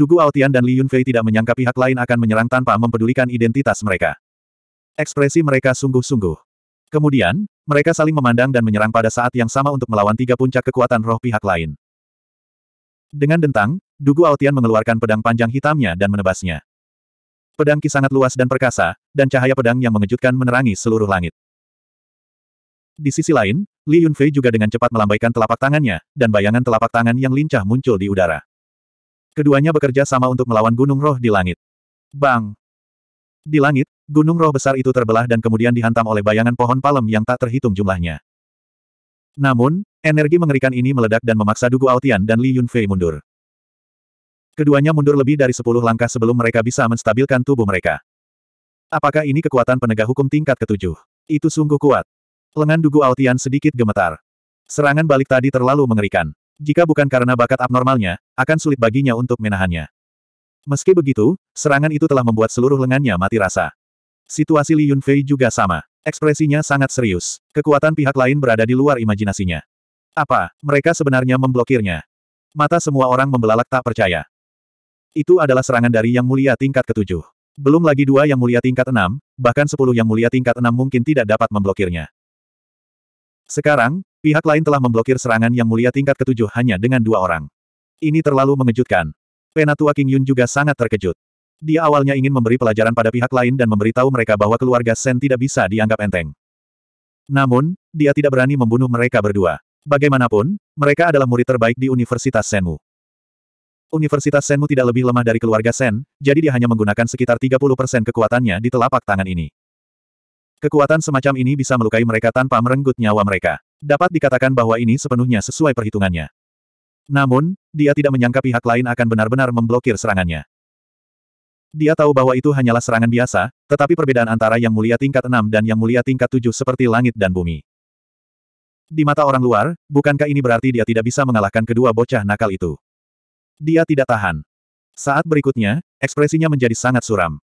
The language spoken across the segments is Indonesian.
Dugu Altian dan Li Yunfei tidak menyangka pihak lain akan menyerang tanpa mempedulikan identitas mereka. Ekspresi mereka sungguh-sungguh. Kemudian, mereka saling memandang dan menyerang pada saat yang sama untuk melawan tiga puncak kekuatan roh pihak lain. Dengan dentang, Dugu Altian mengeluarkan pedang panjang hitamnya dan menebasnya. Pedang Ki sangat luas dan perkasa, dan cahaya pedang yang mengejutkan menerangi seluruh langit. Di sisi lain, Li Yunfei juga dengan cepat melambaikan telapak tangannya, dan bayangan telapak tangan yang lincah muncul di udara. Keduanya bekerja sama untuk melawan gunung roh di langit. Bang! Di langit, gunung roh besar itu terbelah dan kemudian dihantam oleh bayangan pohon palem yang tak terhitung jumlahnya. Namun, energi mengerikan ini meledak dan memaksa Dugu Aotian dan Li Yunfei mundur. Keduanya mundur lebih dari sepuluh langkah sebelum mereka bisa menstabilkan tubuh mereka. Apakah ini kekuatan penegak hukum tingkat ketujuh? Itu sungguh kuat. Lengan Dugu Aotian sedikit gemetar. Serangan balik tadi terlalu mengerikan. Jika bukan karena bakat abnormalnya, akan sulit baginya untuk menahannya. Meski begitu, serangan itu telah membuat seluruh lengannya mati rasa. Situasi Li Yunfei juga sama. Ekspresinya sangat serius. Kekuatan pihak lain berada di luar imajinasinya. Apa, mereka sebenarnya memblokirnya? Mata semua orang membelalak tak percaya. Itu adalah serangan dari Yang Mulia tingkat ketujuh. Belum lagi dua Yang Mulia tingkat enam, bahkan sepuluh Yang Mulia tingkat enam mungkin tidak dapat memblokirnya. Sekarang, Pihak lain telah memblokir serangan yang mulia tingkat ketujuh hanya dengan dua orang. Ini terlalu mengejutkan. Penatua King Yun juga sangat terkejut. Dia awalnya ingin memberi pelajaran pada pihak lain dan memberitahu mereka bahwa keluarga Sen tidak bisa dianggap enteng. Namun, dia tidak berani membunuh mereka berdua. Bagaimanapun, mereka adalah murid terbaik di Universitas Senmu. Universitas Senmu tidak lebih lemah dari keluarga Sen, jadi dia hanya menggunakan sekitar 30% kekuatannya di telapak tangan ini. Kekuatan semacam ini bisa melukai mereka tanpa merenggut nyawa mereka. Dapat dikatakan bahwa ini sepenuhnya sesuai perhitungannya. Namun, dia tidak menyangka pihak lain akan benar-benar memblokir serangannya. Dia tahu bahwa itu hanyalah serangan biasa, tetapi perbedaan antara yang mulia tingkat 6 dan yang mulia tingkat 7 seperti langit dan bumi. Di mata orang luar, bukankah ini berarti dia tidak bisa mengalahkan kedua bocah nakal itu? Dia tidak tahan. Saat berikutnya, ekspresinya menjadi sangat suram.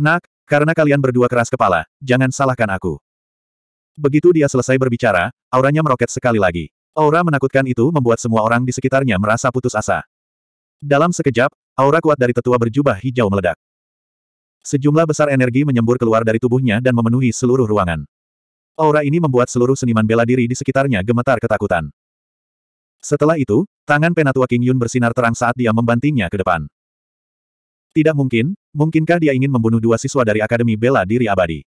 Nak, karena kalian berdua keras kepala, jangan salahkan aku. Begitu dia selesai berbicara, auranya meroket sekali lagi. Aura menakutkan itu membuat semua orang di sekitarnya merasa putus asa. Dalam sekejap, aura kuat dari tetua berjubah hijau meledak. Sejumlah besar energi menyembur keluar dari tubuhnya dan memenuhi seluruh ruangan. Aura ini membuat seluruh seniman bela diri di sekitarnya gemetar ketakutan. Setelah itu, tangan penatua King Yun bersinar terang saat dia membantingnya ke depan. Tidak mungkin, Mungkinkah dia ingin membunuh dua siswa dari Akademi Bela Diri Abadi?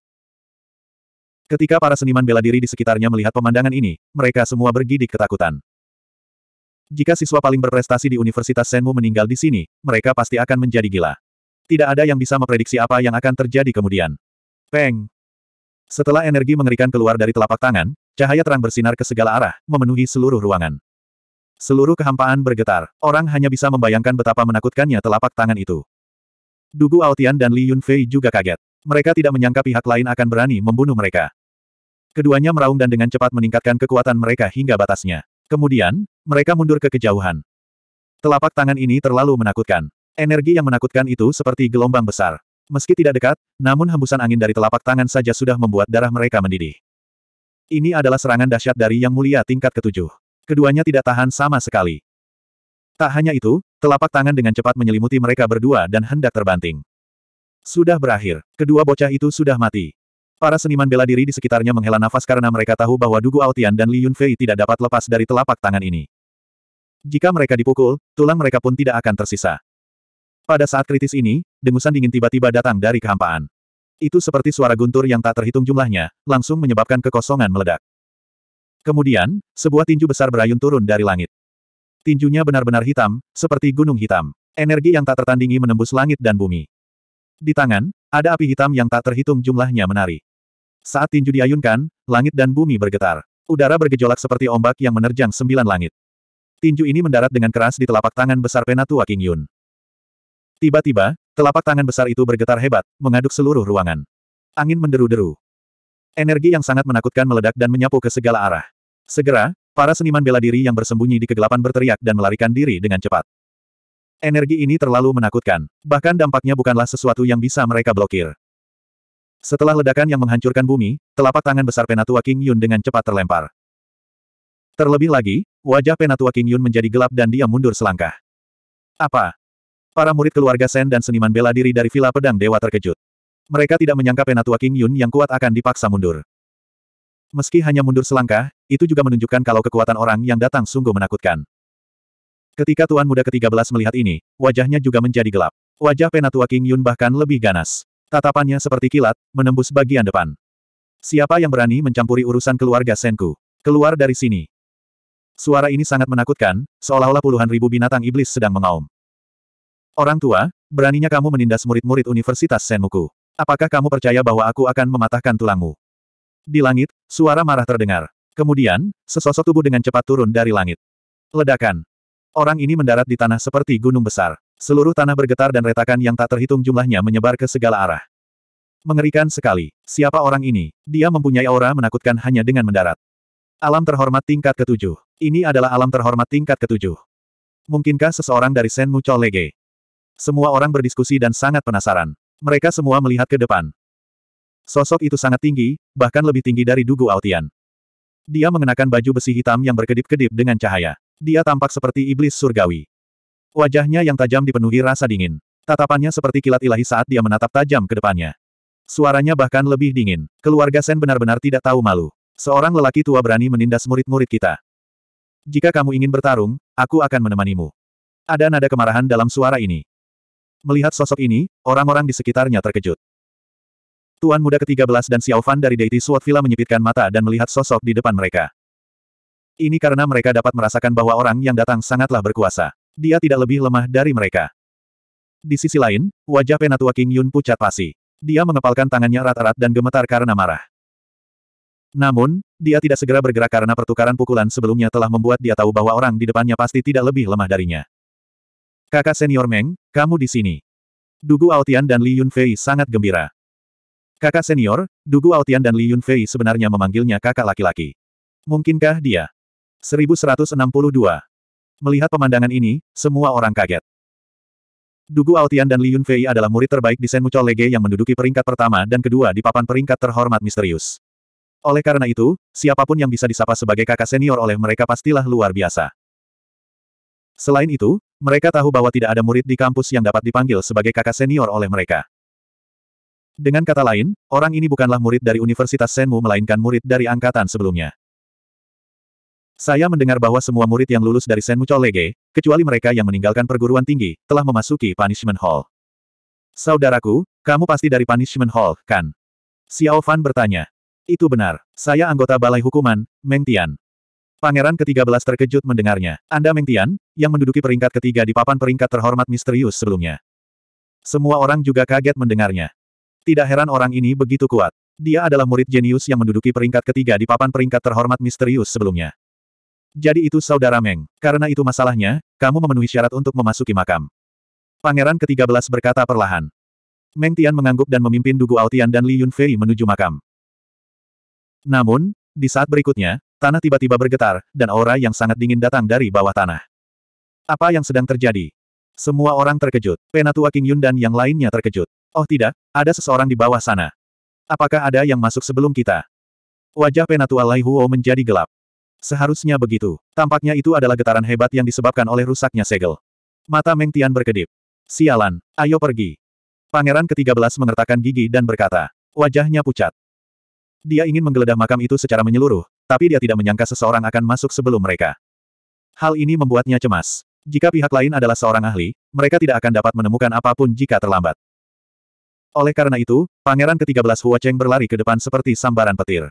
Ketika para seniman bela diri di sekitarnya melihat pemandangan ini, mereka semua bergidik ketakutan. Jika siswa paling berprestasi di Universitas Senmu meninggal di sini, mereka pasti akan menjadi gila. Tidak ada yang bisa memprediksi apa yang akan terjadi kemudian. Peng! Setelah energi mengerikan keluar dari telapak tangan, cahaya terang bersinar ke segala arah, memenuhi seluruh ruangan. Seluruh kehampaan bergetar, orang hanya bisa membayangkan betapa menakutkannya telapak tangan itu. Dugu Aotian dan Li Yunfei juga kaget. Mereka tidak menyangka pihak lain akan berani membunuh mereka. Keduanya meraung dan dengan cepat meningkatkan kekuatan mereka hingga batasnya. Kemudian, mereka mundur ke kejauhan. Telapak tangan ini terlalu menakutkan. Energi yang menakutkan itu seperti gelombang besar. Meski tidak dekat, namun hembusan angin dari telapak tangan saja sudah membuat darah mereka mendidih. Ini adalah serangan dahsyat dari Yang Mulia tingkat ketujuh. Keduanya tidak tahan sama sekali. Tak hanya itu, Telapak tangan dengan cepat menyelimuti mereka berdua dan hendak terbanting. Sudah berakhir. Kedua bocah itu sudah mati. Para seniman bela diri di sekitarnya menghela nafas karena mereka tahu bahwa Dugu Aotian dan Li Yunfei tidak dapat lepas dari telapak tangan ini. Jika mereka dipukul, tulang mereka pun tidak akan tersisa. Pada saat kritis ini, dengusan dingin tiba-tiba datang dari kehampaan. Itu seperti suara guntur yang tak terhitung jumlahnya, langsung menyebabkan kekosongan meledak. Kemudian, sebuah tinju besar berayun turun dari langit tinjunya benar-benar hitam, seperti gunung hitam. Energi yang tak tertandingi menembus langit dan bumi. Di tangan, ada api hitam yang tak terhitung jumlahnya menari. Saat tinju diayunkan, langit dan bumi bergetar. Udara bergejolak seperti ombak yang menerjang sembilan langit. Tinju ini mendarat dengan keras di telapak tangan besar Penatua King Yun. Tiba-tiba, telapak tangan besar itu bergetar hebat, mengaduk seluruh ruangan. Angin menderu-deru. Energi yang sangat menakutkan meledak dan menyapu ke segala arah. Segera, Para seniman bela diri yang bersembunyi di kegelapan berteriak dan melarikan diri dengan cepat. Energi ini terlalu menakutkan, bahkan dampaknya bukanlah sesuatu yang bisa mereka blokir. Setelah ledakan yang menghancurkan bumi, telapak tangan besar Penatua King Yun dengan cepat terlempar. Terlebih lagi, wajah Penatua King Yun menjadi gelap dan dia mundur selangkah. Apa? Para murid keluarga Sen dan seniman bela diri dari Villa Pedang Dewa terkejut. Mereka tidak menyangka Penatua King Yun yang kuat akan dipaksa mundur. Meski hanya mundur selangkah, itu juga menunjukkan kalau kekuatan orang yang datang sungguh menakutkan. Ketika Tuan Muda ke-13 melihat ini, wajahnya juga menjadi gelap. Wajah Penatua King Yun bahkan lebih ganas. Tatapannya seperti kilat, menembus bagian depan. Siapa yang berani mencampuri urusan keluarga Senku? Keluar dari sini. Suara ini sangat menakutkan, seolah-olah puluhan ribu binatang iblis sedang mengaum. Orang tua, beraninya kamu menindas murid-murid Universitas Senmuku. Apakah kamu percaya bahwa aku akan mematahkan tulangmu? Di langit, suara marah terdengar. Kemudian, sesosok tubuh dengan cepat turun dari langit. Ledakan. Orang ini mendarat di tanah seperti gunung besar. Seluruh tanah bergetar dan retakan yang tak terhitung jumlahnya menyebar ke segala arah. Mengerikan sekali. Siapa orang ini? Dia mempunyai aura menakutkan hanya dengan mendarat. Alam terhormat tingkat ketujuh. Ini adalah alam terhormat tingkat ketujuh. Mungkinkah seseorang dari Senmu Cholege? Semua orang berdiskusi dan sangat penasaran. Mereka semua melihat ke depan. Sosok itu sangat tinggi, bahkan lebih tinggi dari Dugu Aotian. Dia mengenakan baju besi hitam yang berkedip-kedip dengan cahaya. Dia tampak seperti iblis surgawi. Wajahnya yang tajam dipenuhi rasa dingin. Tatapannya seperti kilat ilahi saat dia menatap tajam ke depannya. Suaranya bahkan lebih dingin. Keluarga Sen benar-benar tidak tahu malu. Seorang lelaki tua berani menindas murid-murid kita. Jika kamu ingin bertarung, aku akan menemanimu. Ada nada kemarahan dalam suara ini. Melihat sosok ini, orang-orang di sekitarnya terkejut. Tuan muda ke-13 dan Xiao Fan dari Deity Sword Villa menyipitkan mata dan melihat sosok di depan mereka. Ini karena mereka dapat merasakan bahwa orang yang datang sangatlah berkuasa. Dia tidak lebih lemah dari mereka. Di sisi lain, wajah Penatua King Yun pucat pasi. Dia mengepalkan tangannya rata rata dan gemetar karena marah. Namun, dia tidak segera bergerak karena pertukaran pukulan sebelumnya telah membuat dia tahu bahwa orang di depannya pasti tidak lebih lemah darinya. Kakak senior Meng, kamu di sini. Dugu Aotian dan Li Yunfei sangat gembira. Kakak senior, Dugu Aotian dan Li Yunfei sebenarnya memanggilnya kakak laki-laki. Mungkinkah dia? 1162. Melihat pemandangan ini, semua orang kaget. Dugu Aotian dan Li Yunfei adalah murid terbaik di Senmu Lege yang menduduki peringkat pertama dan kedua di papan peringkat terhormat misterius. Oleh karena itu, siapapun yang bisa disapa sebagai kakak senior oleh mereka pastilah luar biasa. Selain itu, mereka tahu bahwa tidak ada murid di kampus yang dapat dipanggil sebagai kakak senior oleh mereka. Dengan kata lain, orang ini bukanlah murid dari Universitas Senmu melainkan murid dari angkatan sebelumnya. Saya mendengar bahwa semua murid yang lulus dari Senmu Cholege, kecuali mereka yang meninggalkan perguruan tinggi, telah memasuki Punishment Hall. Saudaraku, kamu pasti dari Punishment Hall, kan? Xiao Fan bertanya. Itu benar. Saya anggota Balai Hukuman, Meng Tian. Pangeran ke-13 terkejut mendengarnya. Anda Meng Tian, yang menduduki peringkat ketiga di papan peringkat terhormat misterius sebelumnya. Semua orang juga kaget mendengarnya. Tidak heran orang ini begitu kuat. Dia adalah murid jenius yang menduduki peringkat ketiga di papan peringkat terhormat misterius sebelumnya. Jadi itu saudara Meng. Karena itu masalahnya, kamu memenuhi syarat untuk memasuki makam. Pangeran ke-13 berkata perlahan. Meng Tian mengangguk dan memimpin Dugu Aotian dan Li Yunfei menuju makam. Namun, di saat berikutnya, tanah tiba-tiba bergetar, dan aura yang sangat dingin datang dari bawah tanah. Apa yang sedang terjadi? Semua orang terkejut. Penatua King Yun dan yang lainnya terkejut. Oh tidak, ada seseorang di bawah sana. Apakah ada yang masuk sebelum kita? Wajah Penatua Lai Huo menjadi gelap. Seharusnya begitu. Tampaknya itu adalah getaran hebat yang disebabkan oleh rusaknya segel. Mata Meng Tian berkedip. Sialan, ayo pergi. Pangeran ke-13 mengertakkan gigi dan berkata. Wajahnya pucat. Dia ingin menggeledah makam itu secara menyeluruh, tapi dia tidak menyangka seseorang akan masuk sebelum mereka. Hal ini membuatnya cemas. Jika pihak lain adalah seorang ahli, mereka tidak akan dapat menemukan apapun jika terlambat. Oleh karena itu, pangeran ke-13 Huacheng berlari ke depan seperti sambaran petir.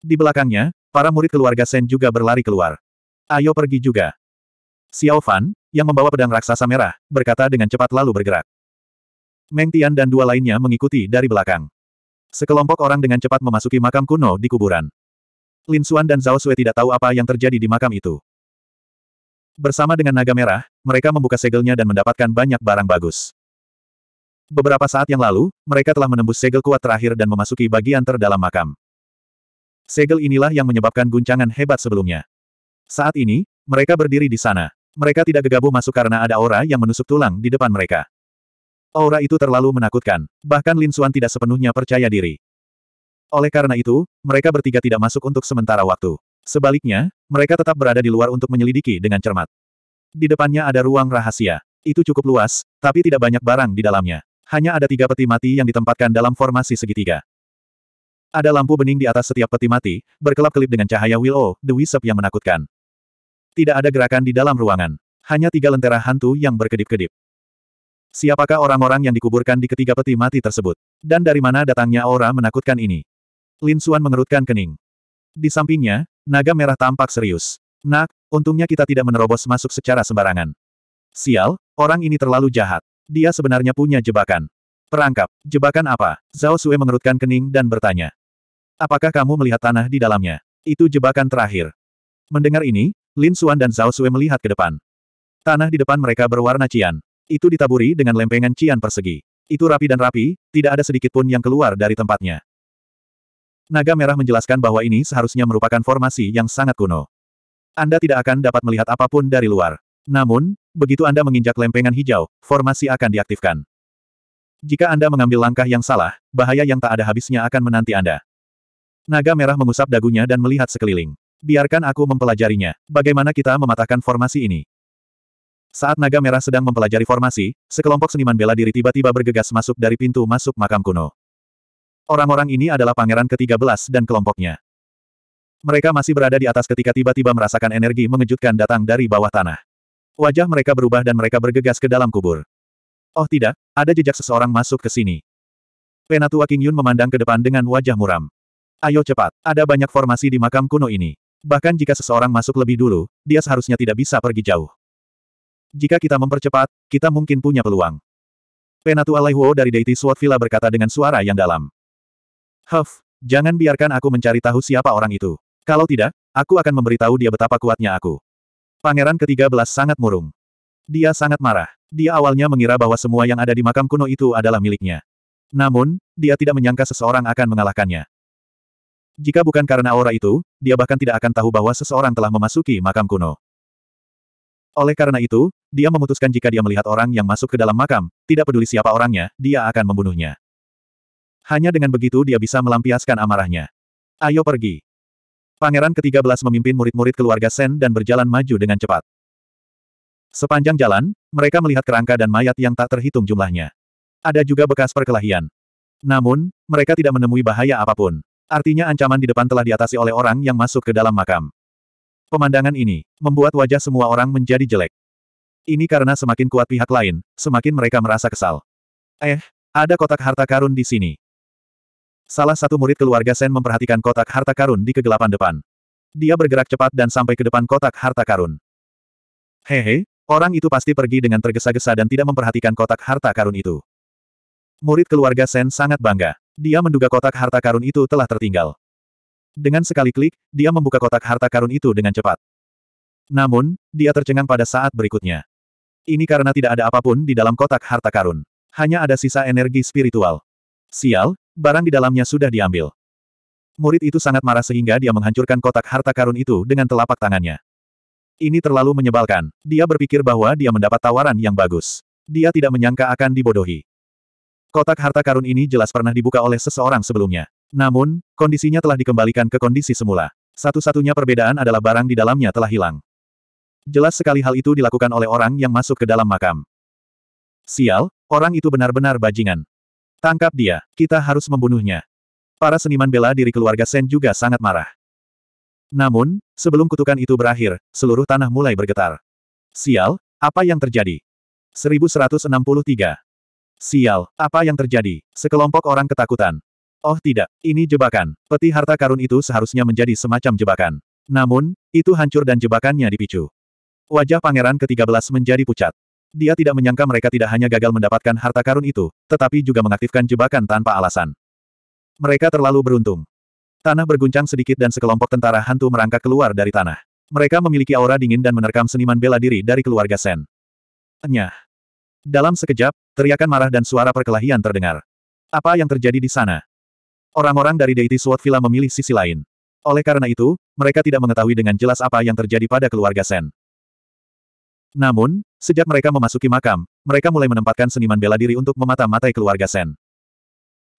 Di belakangnya, para murid keluarga Sen juga berlari keluar. Ayo pergi juga. Xiao Fan, yang membawa pedang raksasa merah, berkata dengan cepat lalu bergerak. Meng Tian dan dua lainnya mengikuti dari belakang. Sekelompok orang dengan cepat memasuki makam kuno di kuburan. Lin Xuan dan Zhao Sui tidak tahu apa yang terjadi di makam itu. Bersama dengan naga merah, mereka membuka segelnya dan mendapatkan banyak barang bagus. Beberapa saat yang lalu, mereka telah menembus segel kuat terakhir dan memasuki bagian terdalam makam. Segel inilah yang menyebabkan guncangan hebat sebelumnya. Saat ini, mereka berdiri di sana. Mereka tidak gegabah masuk karena ada aura yang menusuk tulang di depan mereka. Aura itu terlalu menakutkan, bahkan Lin Xuan tidak sepenuhnya percaya diri. Oleh karena itu, mereka bertiga tidak masuk untuk sementara waktu. Sebaliknya, mereka tetap berada di luar untuk menyelidiki dengan cermat. Di depannya ada ruang rahasia. Itu cukup luas, tapi tidak banyak barang di dalamnya hanya ada tiga peti mati yang ditempatkan dalam formasi segitiga. Ada lampu bening di atas setiap peti mati, berkelap-kelip dengan cahaya Willow, The Wisp yang menakutkan. Tidak ada gerakan di dalam ruangan. Hanya tiga lentera hantu yang berkedip-kedip. Siapakah orang-orang yang dikuburkan di ketiga peti mati tersebut? Dan dari mana datangnya aura menakutkan ini? Lin Xuan mengerutkan kening. Di sampingnya, naga merah tampak serius. Nak, untungnya kita tidak menerobos masuk secara sembarangan. Sial, orang ini terlalu jahat. Dia sebenarnya punya jebakan. Perangkap. Jebakan apa? Zhao Sue mengerutkan kening dan bertanya. Apakah kamu melihat tanah di dalamnya? Itu jebakan terakhir. Mendengar ini, Lin Xuan dan Zhao Sue melihat ke depan. Tanah di depan mereka berwarna cian. Itu ditaburi dengan lempengan cian persegi. Itu rapi dan rapi, tidak ada sedikit pun yang keluar dari tempatnya. Naga Merah menjelaskan bahwa ini seharusnya merupakan formasi yang sangat kuno. Anda tidak akan dapat melihat apapun dari luar. Namun, begitu Anda menginjak lempengan hijau, formasi akan diaktifkan. Jika Anda mengambil langkah yang salah, bahaya yang tak ada habisnya akan menanti Anda. Naga merah mengusap dagunya dan melihat sekeliling. Biarkan aku mempelajarinya. Bagaimana kita mematahkan formasi ini? Saat naga merah sedang mempelajari formasi, sekelompok seniman bela diri tiba-tiba bergegas masuk dari pintu masuk makam kuno. Orang-orang ini adalah pangeran ke-13 dan kelompoknya. Mereka masih berada di atas ketika tiba-tiba merasakan energi mengejutkan datang dari bawah tanah. Wajah mereka berubah dan mereka bergegas ke dalam kubur. Oh tidak, ada jejak seseorang masuk ke sini. Penatua King Yun memandang ke depan dengan wajah muram. Ayo cepat, ada banyak formasi di makam kuno ini. Bahkan jika seseorang masuk lebih dulu, dia seharusnya tidak bisa pergi jauh. Jika kita mempercepat, kita mungkin punya peluang. Penatua Lai Huo dari Deity Sword Villa berkata dengan suara yang dalam. Huff, jangan biarkan aku mencari tahu siapa orang itu. Kalau tidak, aku akan memberitahu dia betapa kuatnya aku. Pangeran ke-13 sangat murung. Dia sangat marah. Dia awalnya mengira bahwa semua yang ada di makam kuno itu adalah miliknya. Namun, dia tidak menyangka seseorang akan mengalahkannya. Jika bukan karena aura itu, dia bahkan tidak akan tahu bahwa seseorang telah memasuki makam kuno. Oleh karena itu, dia memutuskan jika dia melihat orang yang masuk ke dalam makam, tidak peduli siapa orangnya, dia akan membunuhnya. Hanya dengan begitu dia bisa melampiaskan amarahnya. Ayo pergi. Pangeran ke-13 memimpin murid-murid keluarga Sen dan berjalan maju dengan cepat. Sepanjang jalan, mereka melihat kerangka dan mayat yang tak terhitung jumlahnya. Ada juga bekas perkelahian. Namun, mereka tidak menemui bahaya apapun. Artinya ancaman di depan telah diatasi oleh orang yang masuk ke dalam makam. Pemandangan ini, membuat wajah semua orang menjadi jelek. Ini karena semakin kuat pihak lain, semakin mereka merasa kesal. Eh, ada kotak harta karun di sini. Salah satu murid keluarga Sen memperhatikan kotak harta karun di kegelapan depan. Dia bergerak cepat dan sampai ke depan kotak harta karun. Hehe, orang itu pasti pergi dengan tergesa-gesa dan tidak memperhatikan kotak harta karun itu. Murid keluarga Sen sangat bangga. Dia menduga kotak harta karun itu telah tertinggal. Dengan sekali klik, dia membuka kotak harta karun itu dengan cepat. Namun, dia tercengang pada saat berikutnya. Ini karena tidak ada apapun di dalam kotak harta karun. Hanya ada sisa energi spiritual. Sial, barang di dalamnya sudah diambil. Murid itu sangat marah sehingga dia menghancurkan kotak harta karun itu dengan telapak tangannya. Ini terlalu menyebalkan. Dia berpikir bahwa dia mendapat tawaran yang bagus. Dia tidak menyangka akan dibodohi. Kotak harta karun ini jelas pernah dibuka oleh seseorang sebelumnya. Namun, kondisinya telah dikembalikan ke kondisi semula. Satu-satunya perbedaan adalah barang di dalamnya telah hilang. Jelas sekali hal itu dilakukan oleh orang yang masuk ke dalam makam. Sial, orang itu benar-benar bajingan. Tangkap dia, kita harus membunuhnya. Para seniman bela diri keluarga Sen juga sangat marah. Namun, sebelum kutukan itu berakhir, seluruh tanah mulai bergetar. Sial, apa yang terjadi? 1163. Sial, apa yang terjadi? Sekelompok orang ketakutan. Oh tidak, ini jebakan. Peti harta karun itu seharusnya menjadi semacam jebakan. Namun, itu hancur dan jebakannya dipicu. Wajah pangeran ke-13 menjadi pucat. Dia tidak menyangka mereka tidak hanya gagal mendapatkan harta karun itu, tetapi juga mengaktifkan jebakan tanpa alasan. Mereka terlalu beruntung. Tanah berguncang sedikit dan sekelompok tentara hantu merangkak keluar dari tanah. Mereka memiliki aura dingin dan menerkam seniman bela diri dari keluarga Sen. Enyah. Dalam sekejap, teriakan marah dan suara perkelahian terdengar. Apa yang terjadi di sana? Orang-orang dari Deity Sword Villa memilih sisi lain. Oleh karena itu, mereka tidak mengetahui dengan jelas apa yang terjadi pada keluarga Sen. Namun, sejak mereka memasuki makam, mereka mulai menempatkan seniman bela diri untuk memata-matai keluarga Sen.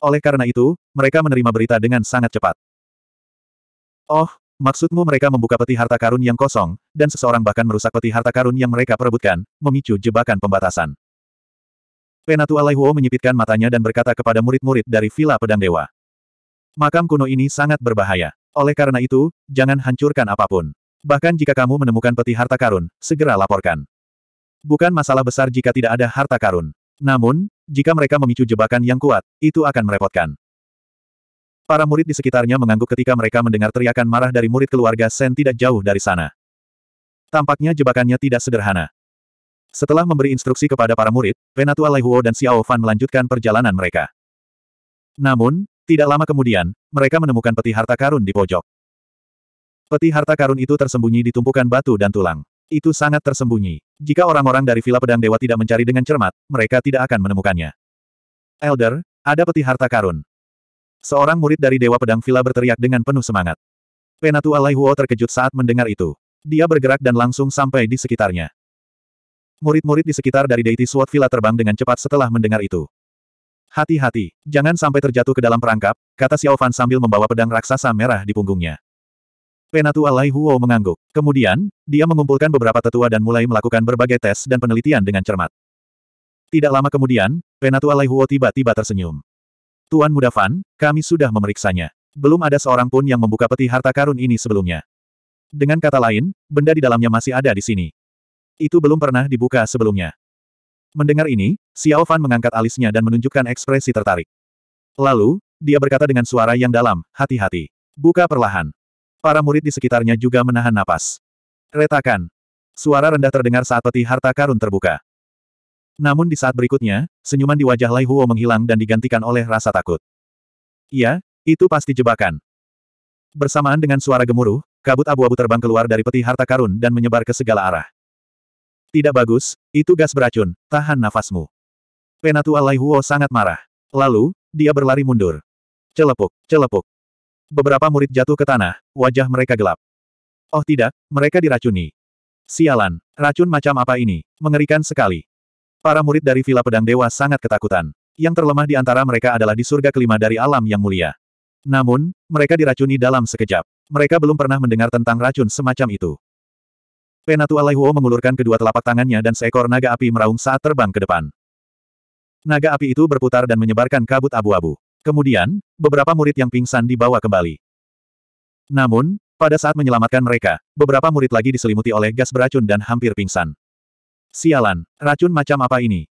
Oleh karena itu, mereka menerima berita dengan sangat cepat. Oh, maksudmu mereka membuka peti harta karun yang kosong, dan seseorang bahkan merusak peti harta karun yang mereka perebutkan, memicu jebakan pembatasan. Penatua Lai Huo menyipitkan matanya dan berkata kepada murid-murid dari Villa Pedang Dewa. Makam kuno ini sangat berbahaya. Oleh karena itu, jangan hancurkan apapun. Bahkan jika kamu menemukan peti harta karun, segera laporkan. Bukan masalah besar jika tidak ada harta karun. Namun, jika mereka memicu jebakan yang kuat, itu akan merepotkan. Para murid di sekitarnya mengangguk ketika mereka mendengar teriakan marah dari murid keluarga Sen tidak jauh dari sana. Tampaknya jebakannya tidak sederhana. Setelah memberi instruksi kepada para murid, Penatua Lai Huo dan Xiao Fan melanjutkan perjalanan mereka. Namun, tidak lama kemudian, mereka menemukan peti harta karun di pojok. Peti harta karun itu tersembunyi di tumpukan batu dan tulang. Itu sangat tersembunyi. Jika orang-orang dari Villa Pedang Dewa tidak mencari dengan cermat, mereka tidak akan menemukannya. Elder, ada peti harta karun. Seorang murid dari Dewa Pedang Villa berteriak dengan penuh semangat. Penatu Alai Huo terkejut saat mendengar itu. Dia bergerak dan langsung sampai di sekitarnya. Murid-murid di sekitar dari Deity Sword Villa terbang dengan cepat setelah mendengar itu. Hati-hati, jangan sampai terjatuh ke dalam perangkap, kata Xiao Fan sambil membawa pedang raksasa merah di punggungnya. Penatua Lai Huo mengangguk. Kemudian, dia mengumpulkan beberapa tetua dan mulai melakukan berbagai tes dan penelitian dengan cermat. Tidak lama kemudian, Penatua Lai Huo tiba-tiba tersenyum. Tuan Muda Fan, kami sudah memeriksanya. Belum ada seorang pun yang membuka peti harta karun ini sebelumnya. Dengan kata lain, benda di dalamnya masih ada di sini. Itu belum pernah dibuka sebelumnya. Mendengar ini, Xiao Fan mengangkat alisnya dan menunjukkan ekspresi tertarik. Lalu, dia berkata dengan suara yang dalam, hati-hati. Buka perlahan. Para murid di sekitarnya juga menahan napas. Retakan. Suara rendah terdengar saat peti harta karun terbuka. Namun di saat berikutnya, senyuman di wajah Lai Huo menghilang dan digantikan oleh rasa takut. Iya, itu pasti jebakan. Bersamaan dengan suara gemuruh, kabut abu-abu terbang keluar dari peti harta karun dan menyebar ke segala arah. Tidak bagus, itu gas beracun, tahan nafasmu. Penatua Lai Huo sangat marah. Lalu, dia berlari mundur. Celepuk, celepuk. Beberapa murid jatuh ke tanah, wajah mereka gelap. Oh tidak, mereka diracuni. Sialan, racun macam apa ini? Mengerikan sekali. Para murid dari Villa Pedang Dewa sangat ketakutan. Yang terlemah di antara mereka adalah di surga kelima dari alam yang mulia. Namun, mereka diracuni dalam sekejap. Mereka belum pernah mendengar tentang racun semacam itu. Penatua Alaihuo mengulurkan kedua telapak tangannya dan seekor naga api meraung saat terbang ke depan. Naga api itu berputar dan menyebarkan kabut abu-abu. Kemudian, beberapa murid yang pingsan dibawa kembali. Namun, pada saat menyelamatkan mereka, beberapa murid lagi diselimuti oleh gas beracun dan hampir pingsan. Sialan, racun macam apa ini?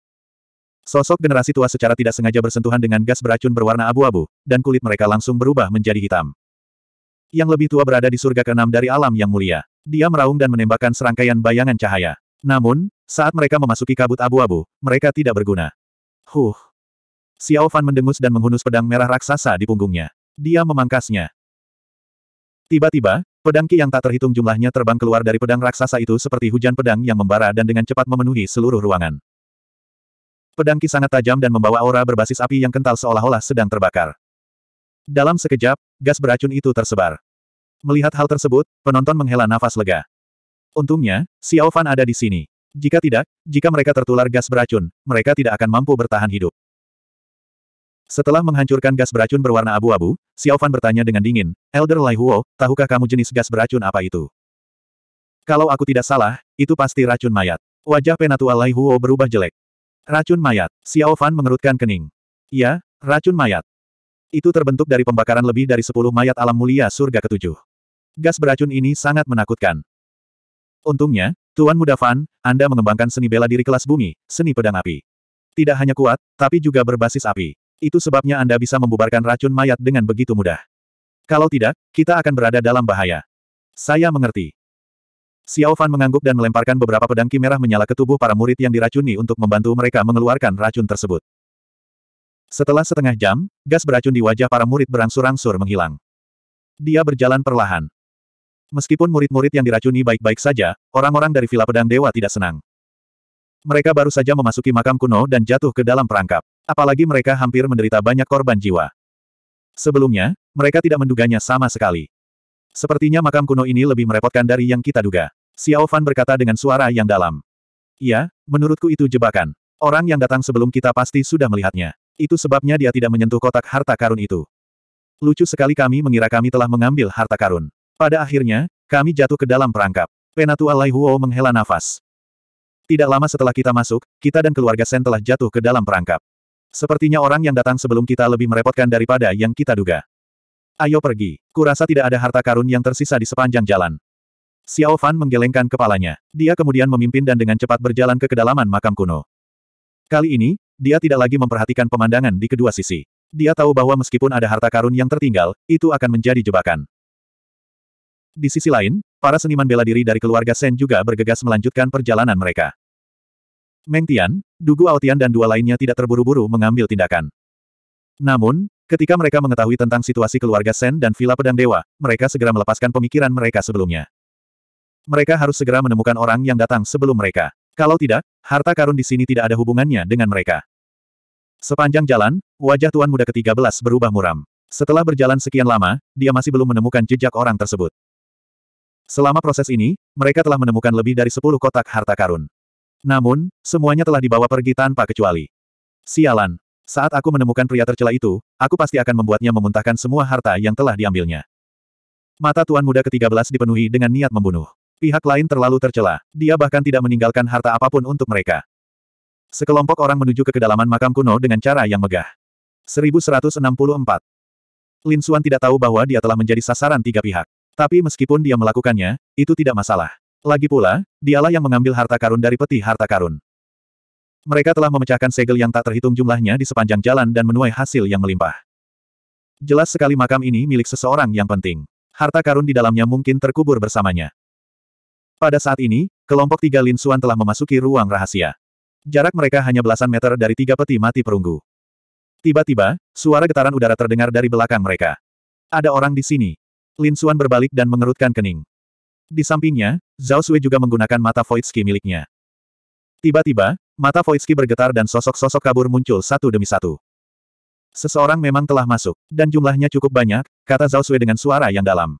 Sosok generasi tua secara tidak sengaja bersentuhan dengan gas beracun berwarna abu-abu, dan kulit mereka langsung berubah menjadi hitam. Yang lebih tua berada di surga keenam dari alam yang mulia. Dia meraung dan menembakkan serangkaian bayangan cahaya. Namun, saat mereka memasuki kabut abu-abu, mereka tidak berguna. Huh, Xiao Fan mendengus dan menghunus pedang merah raksasa di punggungnya. Dia memangkasnya. Tiba-tiba, pedang Ki yang tak terhitung jumlahnya terbang keluar dari pedang raksasa itu seperti hujan pedang yang membara dan dengan cepat memenuhi seluruh ruangan. Pedang Ki sangat tajam dan membawa aura berbasis api yang kental seolah-olah sedang terbakar. Dalam sekejap, gas beracun itu tersebar. Melihat hal tersebut, penonton menghela nafas lega. Untungnya, Xiao Fan ada di sini. Jika tidak, jika mereka tertular gas beracun, mereka tidak akan mampu bertahan hidup. Setelah menghancurkan gas beracun berwarna abu-abu, Xiao Fan bertanya dengan dingin, Elder Lai Huo, tahukah kamu jenis gas beracun apa itu? Kalau aku tidak salah, itu pasti racun mayat. Wajah penatua Lai Huo berubah jelek. Racun mayat, Xiao Fan mengerutkan kening. Ya, racun mayat. Itu terbentuk dari pembakaran lebih dari 10 mayat alam mulia surga ketujuh. Gas beracun ini sangat menakutkan. Untungnya, Tuan Muda Fan, Anda mengembangkan seni bela diri kelas bumi, seni pedang api. Tidak hanya kuat, tapi juga berbasis api. Itu sebabnya Anda bisa membubarkan racun mayat dengan begitu mudah. Kalau tidak, kita akan berada dalam bahaya. Saya mengerti. Xiao Fan mengangguk dan melemparkan beberapa pedang merah menyala ke tubuh para murid yang diracuni untuk membantu mereka mengeluarkan racun tersebut. Setelah setengah jam, gas beracun di wajah para murid berangsur-angsur menghilang. Dia berjalan perlahan. Meskipun murid-murid yang diracuni baik-baik saja, orang-orang dari Villa Pedang Dewa tidak senang. Mereka baru saja memasuki makam kuno dan jatuh ke dalam perangkap. Apalagi mereka hampir menderita banyak korban jiwa. Sebelumnya, mereka tidak menduganya sama sekali. Sepertinya makam kuno ini lebih merepotkan dari yang kita duga. Xiao Fan berkata dengan suara yang dalam. Iya, menurutku itu jebakan. Orang yang datang sebelum kita pasti sudah melihatnya. Itu sebabnya dia tidak menyentuh kotak harta karun itu. Lucu sekali kami mengira kami telah mengambil harta karun. Pada akhirnya, kami jatuh ke dalam perangkap. Penatua Lai Huo menghela nafas. Tidak lama setelah kita masuk, kita dan keluarga Sen telah jatuh ke dalam perangkap. Sepertinya orang yang datang sebelum kita lebih merepotkan daripada yang kita duga. Ayo pergi. Kurasa tidak ada harta karun yang tersisa di sepanjang jalan. Xiao Fan menggelengkan kepalanya. Dia kemudian memimpin dan dengan cepat berjalan ke kedalaman makam kuno. Kali ini, dia tidak lagi memperhatikan pemandangan di kedua sisi. Dia tahu bahwa meskipun ada harta karun yang tertinggal, itu akan menjadi jebakan. Di sisi lain, Para seniman bela diri dari keluarga Sen juga bergegas melanjutkan perjalanan mereka. Meng Tian, Dugu Aotian dan dua lainnya tidak terburu-buru mengambil tindakan. Namun, ketika mereka mengetahui tentang situasi keluarga Sen dan Villa Pedang Dewa, mereka segera melepaskan pemikiran mereka sebelumnya. Mereka harus segera menemukan orang yang datang sebelum mereka. Kalau tidak, harta karun di sini tidak ada hubungannya dengan mereka. Sepanjang jalan, wajah Tuan Muda ke-13 berubah muram. Setelah berjalan sekian lama, dia masih belum menemukan jejak orang tersebut. Selama proses ini, mereka telah menemukan lebih dari sepuluh kotak harta karun. Namun, semuanya telah dibawa pergi tanpa kecuali. Sialan. Saat aku menemukan pria tercela itu, aku pasti akan membuatnya memuntahkan semua harta yang telah diambilnya. Mata Tuan Muda ke-13 dipenuhi dengan niat membunuh. Pihak lain terlalu tercela. Dia bahkan tidak meninggalkan harta apapun untuk mereka. Sekelompok orang menuju ke kedalaman makam kuno dengan cara yang megah. 1164. Lin Xuan tidak tahu bahwa dia telah menjadi sasaran tiga pihak. Tapi meskipun dia melakukannya, itu tidak masalah. Lagi pula, dialah yang mengambil harta karun dari peti harta karun. Mereka telah memecahkan segel yang tak terhitung jumlahnya di sepanjang jalan dan menuai hasil yang melimpah. Jelas sekali makam ini milik seseorang yang penting. Harta karun di dalamnya mungkin terkubur bersamanya. Pada saat ini, kelompok tiga Lin Suan telah memasuki ruang rahasia. Jarak mereka hanya belasan meter dari tiga peti mati perunggu. Tiba-tiba, suara getaran udara terdengar dari belakang mereka. Ada orang di sini. Lin Xuan berbalik dan mengerutkan kening. Di sampingnya, Zhao Sui juga menggunakan mata void miliknya. Tiba-tiba, mata void bergetar dan sosok-sosok kabur muncul satu demi satu. Seseorang memang telah masuk, dan jumlahnya cukup banyak, kata Zhao Sui dengan suara yang dalam.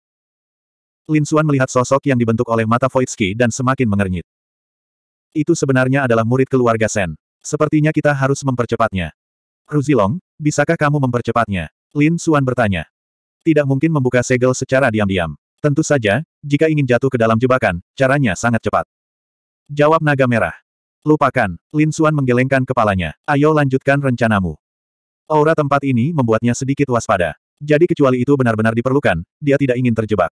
Lin Xuan melihat sosok yang dibentuk oleh mata void dan semakin mengernyit. Itu sebenarnya adalah murid keluarga Sen. Sepertinya kita harus mempercepatnya. Ruzilong, bisakah kamu mempercepatnya? Lin Xuan bertanya. Tidak mungkin membuka segel secara diam-diam. Tentu saja, jika ingin jatuh ke dalam jebakan, caranya sangat cepat. Jawab naga merah. Lupakan, Lin Xuan menggelengkan kepalanya. Ayo lanjutkan rencanamu. Aura tempat ini membuatnya sedikit waspada. Jadi kecuali itu benar-benar diperlukan, dia tidak ingin terjebak.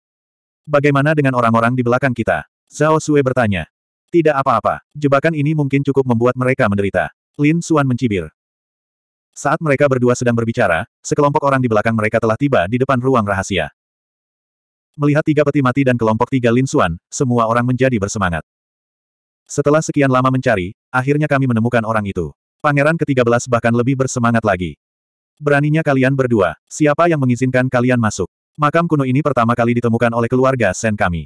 Bagaimana dengan orang-orang di belakang kita? Zhao Sue bertanya. Tidak apa-apa, jebakan ini mungkin cukup membuat mereka menderita. Lin Xuan mencibir. Saat mereka berdua sedang berbicara, sekelompok orang di belakang mereka telah tiba di depan ruang rahasia. Melihat tiga peti mati dan kelompok tiga Lin Linsuan, semua orang menjadi bersemangat. Setelah sekian lama mencari, akhirnya kami menemukan orang itu. Pangeran ke-13 bahkan lebih bersemangat lagi. Beraninya kalian berdua, siapa yang mengizinkan kalian masuk? Makam kuno ini pertama kali ditemukan oleh keluarga Sen kami.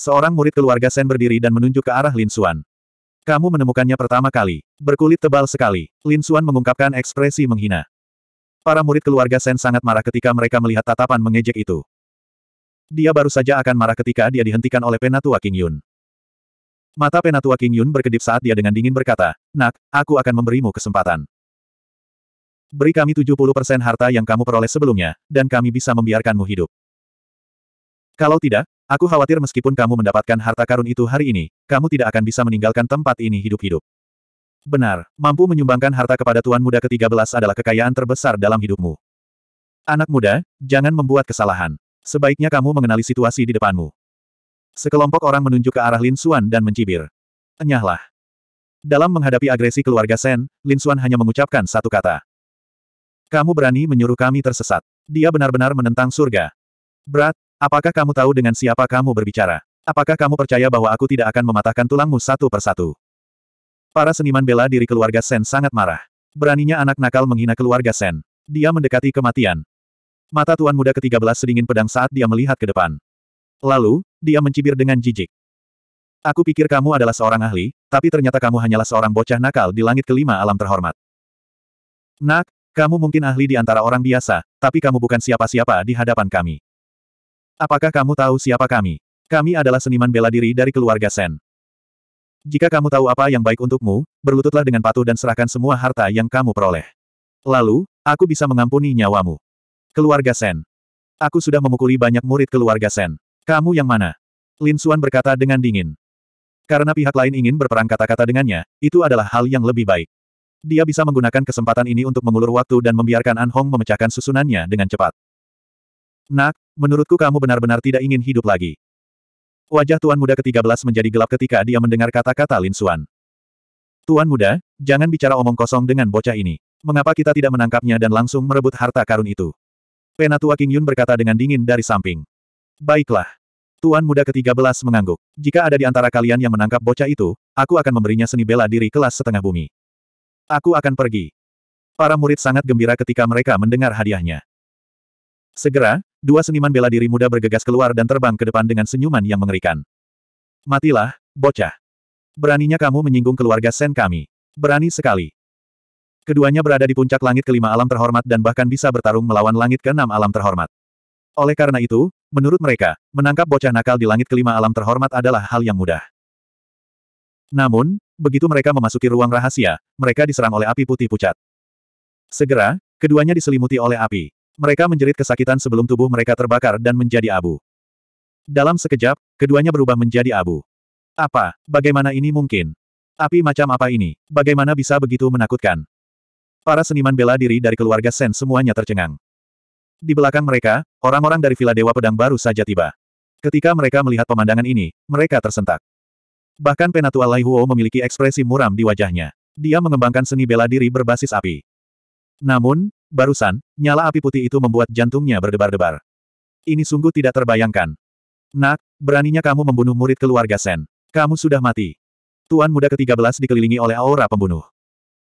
Seorang murid keluarga Sen berdiri dan menunjuk ke arah Lin Suan. Kamu menemukannya pertama kali. Berkulit tebal sekali. Lin Xuan mengungkapkan ekspresi menghina. Para murid keluarga Sen sangat marah ketika mereka melihat tatapan mengejek itu. Dia baru saja akan marah ketika dia dihentikan oleh Penatua King Yun. Mata Penatua King Yun berkedip saat dia dengan dingin berkata, Nak, aku akan memberimu kesempatan. Beri kami 70% harta yang kamu peroleh sebelumnya, dan kami bisa membiarkanmu hidup. Kalau tidak, aku khawatir meskipun kamu mendapatkan harta karun itu hari ini, kamu tidak akan bisa meninggalkan tempat ini hidup-hidup. Benar, mampu menyumbangkan harta kepada Tuan Muda ke-13 adalah kekayaan terbesar dalam hidupmu. Anak muda, jangan membuat kesalahan. Sebaiknya kamu mengenali situasi di depanmu. Sekelompok orang menunjuk ke arah Lin Xuan dan mencibir. Enyahlah. Dalam menghadapi agresi keluarga Sen, Lin Xuan hanya mengucapkan satu kata. Kamu berani menyuruh kami tersesat. Dia benar-benar menentang surga. Berat, Apakah kamu tahu dengan siapa kamu berbicara? Apakah kamu percaya bahwa aku tidak akan mematahkan tulangmu satu persatu? Para seniman bela diri keluarga Sen sangat marah. Beraninya anak nakal menghina keluarga Sen. Dia mendekati kematian. Mata Tuan Muda ke-13 sedingin pedang saat dia melihat ke depan. Lalu, dia mencibir dengan jijik. Aku pikir kamu adalah seorang ahli, tapi ternyata kamu hanyalah seorang bocah nakal di langit kelima alam terhormat. Nak, kamu mungkin ahli di antara orang biasa, tapi kamu bukan siapa-siapa di hadapan kami. Apakah kamu tahu siapa kami? Kami adalah seniman bela diri dari keluarga Sen. Jika kamu tahu apa yang baik untukmu, berlututlah dengan patuh dan serahkan semua harta yang kamu peroleh. Lalu, aku bisa mengampuni nyawamu. Keluarga Sen. Aku sudah memukuli banyak murid keluarga Sen. Kamu yang mana? Lin Xuan berkata dengan dingin. Karena pihak lain ingin berperang kata-kata dengannya, itu adalah hal yang lebih baik. Dia bisa menggunakan kesempatan ini untuk mengulur waktu dan membiarkan An Hong memecahkan susunannya dengan cepat. Nak, menurutku kamu benar-benar tidak ingin hidup lagi. Wajah Tuan Muda ke-13 menjadi gelap ketika dia mendengar kata-kata Lin Xuan. Tuan Muda, jangan bicara omong kosong dengan bocah ini. Mengapa kita tidak menangkapnya dan langsung merebut harta karun itu? Penatua King Yun berkata dengan dingin dari samping. Baiklah. Tuan Muda ke-13 mengangguk. Jika ada di antara kalian yang menangkap bocah itu, aku akan memberinya seni bela diri kelas setengah bumi. Aku akan pergi. Para murid sangat gembira ketika mereka mendengar hadiahnya. Segera, dua seniman bela diri muda bergegas keluar dan terbang ke depan dengan senyuman yang mengerikan. Matilah, bocah. Beraninya kamu menyinggung keluarga Sen kami. Berani sekali. Keduanya berada di puncak langit kelima alam terhormat dan bahkan bisa bertarung melawan langit keenam alam terhormat. Oleh karena itu, menurut mereka, menangkap bocah nakal di langit kelima alam terhormat adalah hal yang mudah. Namun, begitu mereka memasuki ruang rahasia, mereka diserang oleh api putih pucat. Segera, keduanya diselimuti oleh api. Mereka menjerit kesakitan sebelum tubuh mereka terbakar dan menjadi abu. Dalam sekejap, keduanya berubah menjadi abu. Apa? Bagaimana ini mungkin? Api macam apa ini? Bagaimana bisa begitu menakutkan? Para seniman bela diri dari keluarga Sen semuanya tercengang. Di belakang mereka, orang-orang dari Villa Dewa Pedang baru saja tiba. Ketika mereka melihat pemandangan ini, mereka tersentak. Bahkan Penatua Lai Huo memiliki ekspresi muram di wajahnya. Dia mengembangkan seni bela diri berbasis api. Namun, Barusan, nyala api putih itu membuat jantungnya berdebar-debar. Ini sungguh tidak terbayangkan. Nak, beraninya kamu membunuh murid keluarga Sen. Kamu sudah mati. Tuan muda ke-13 dikelilingi oleh aura pembunuh.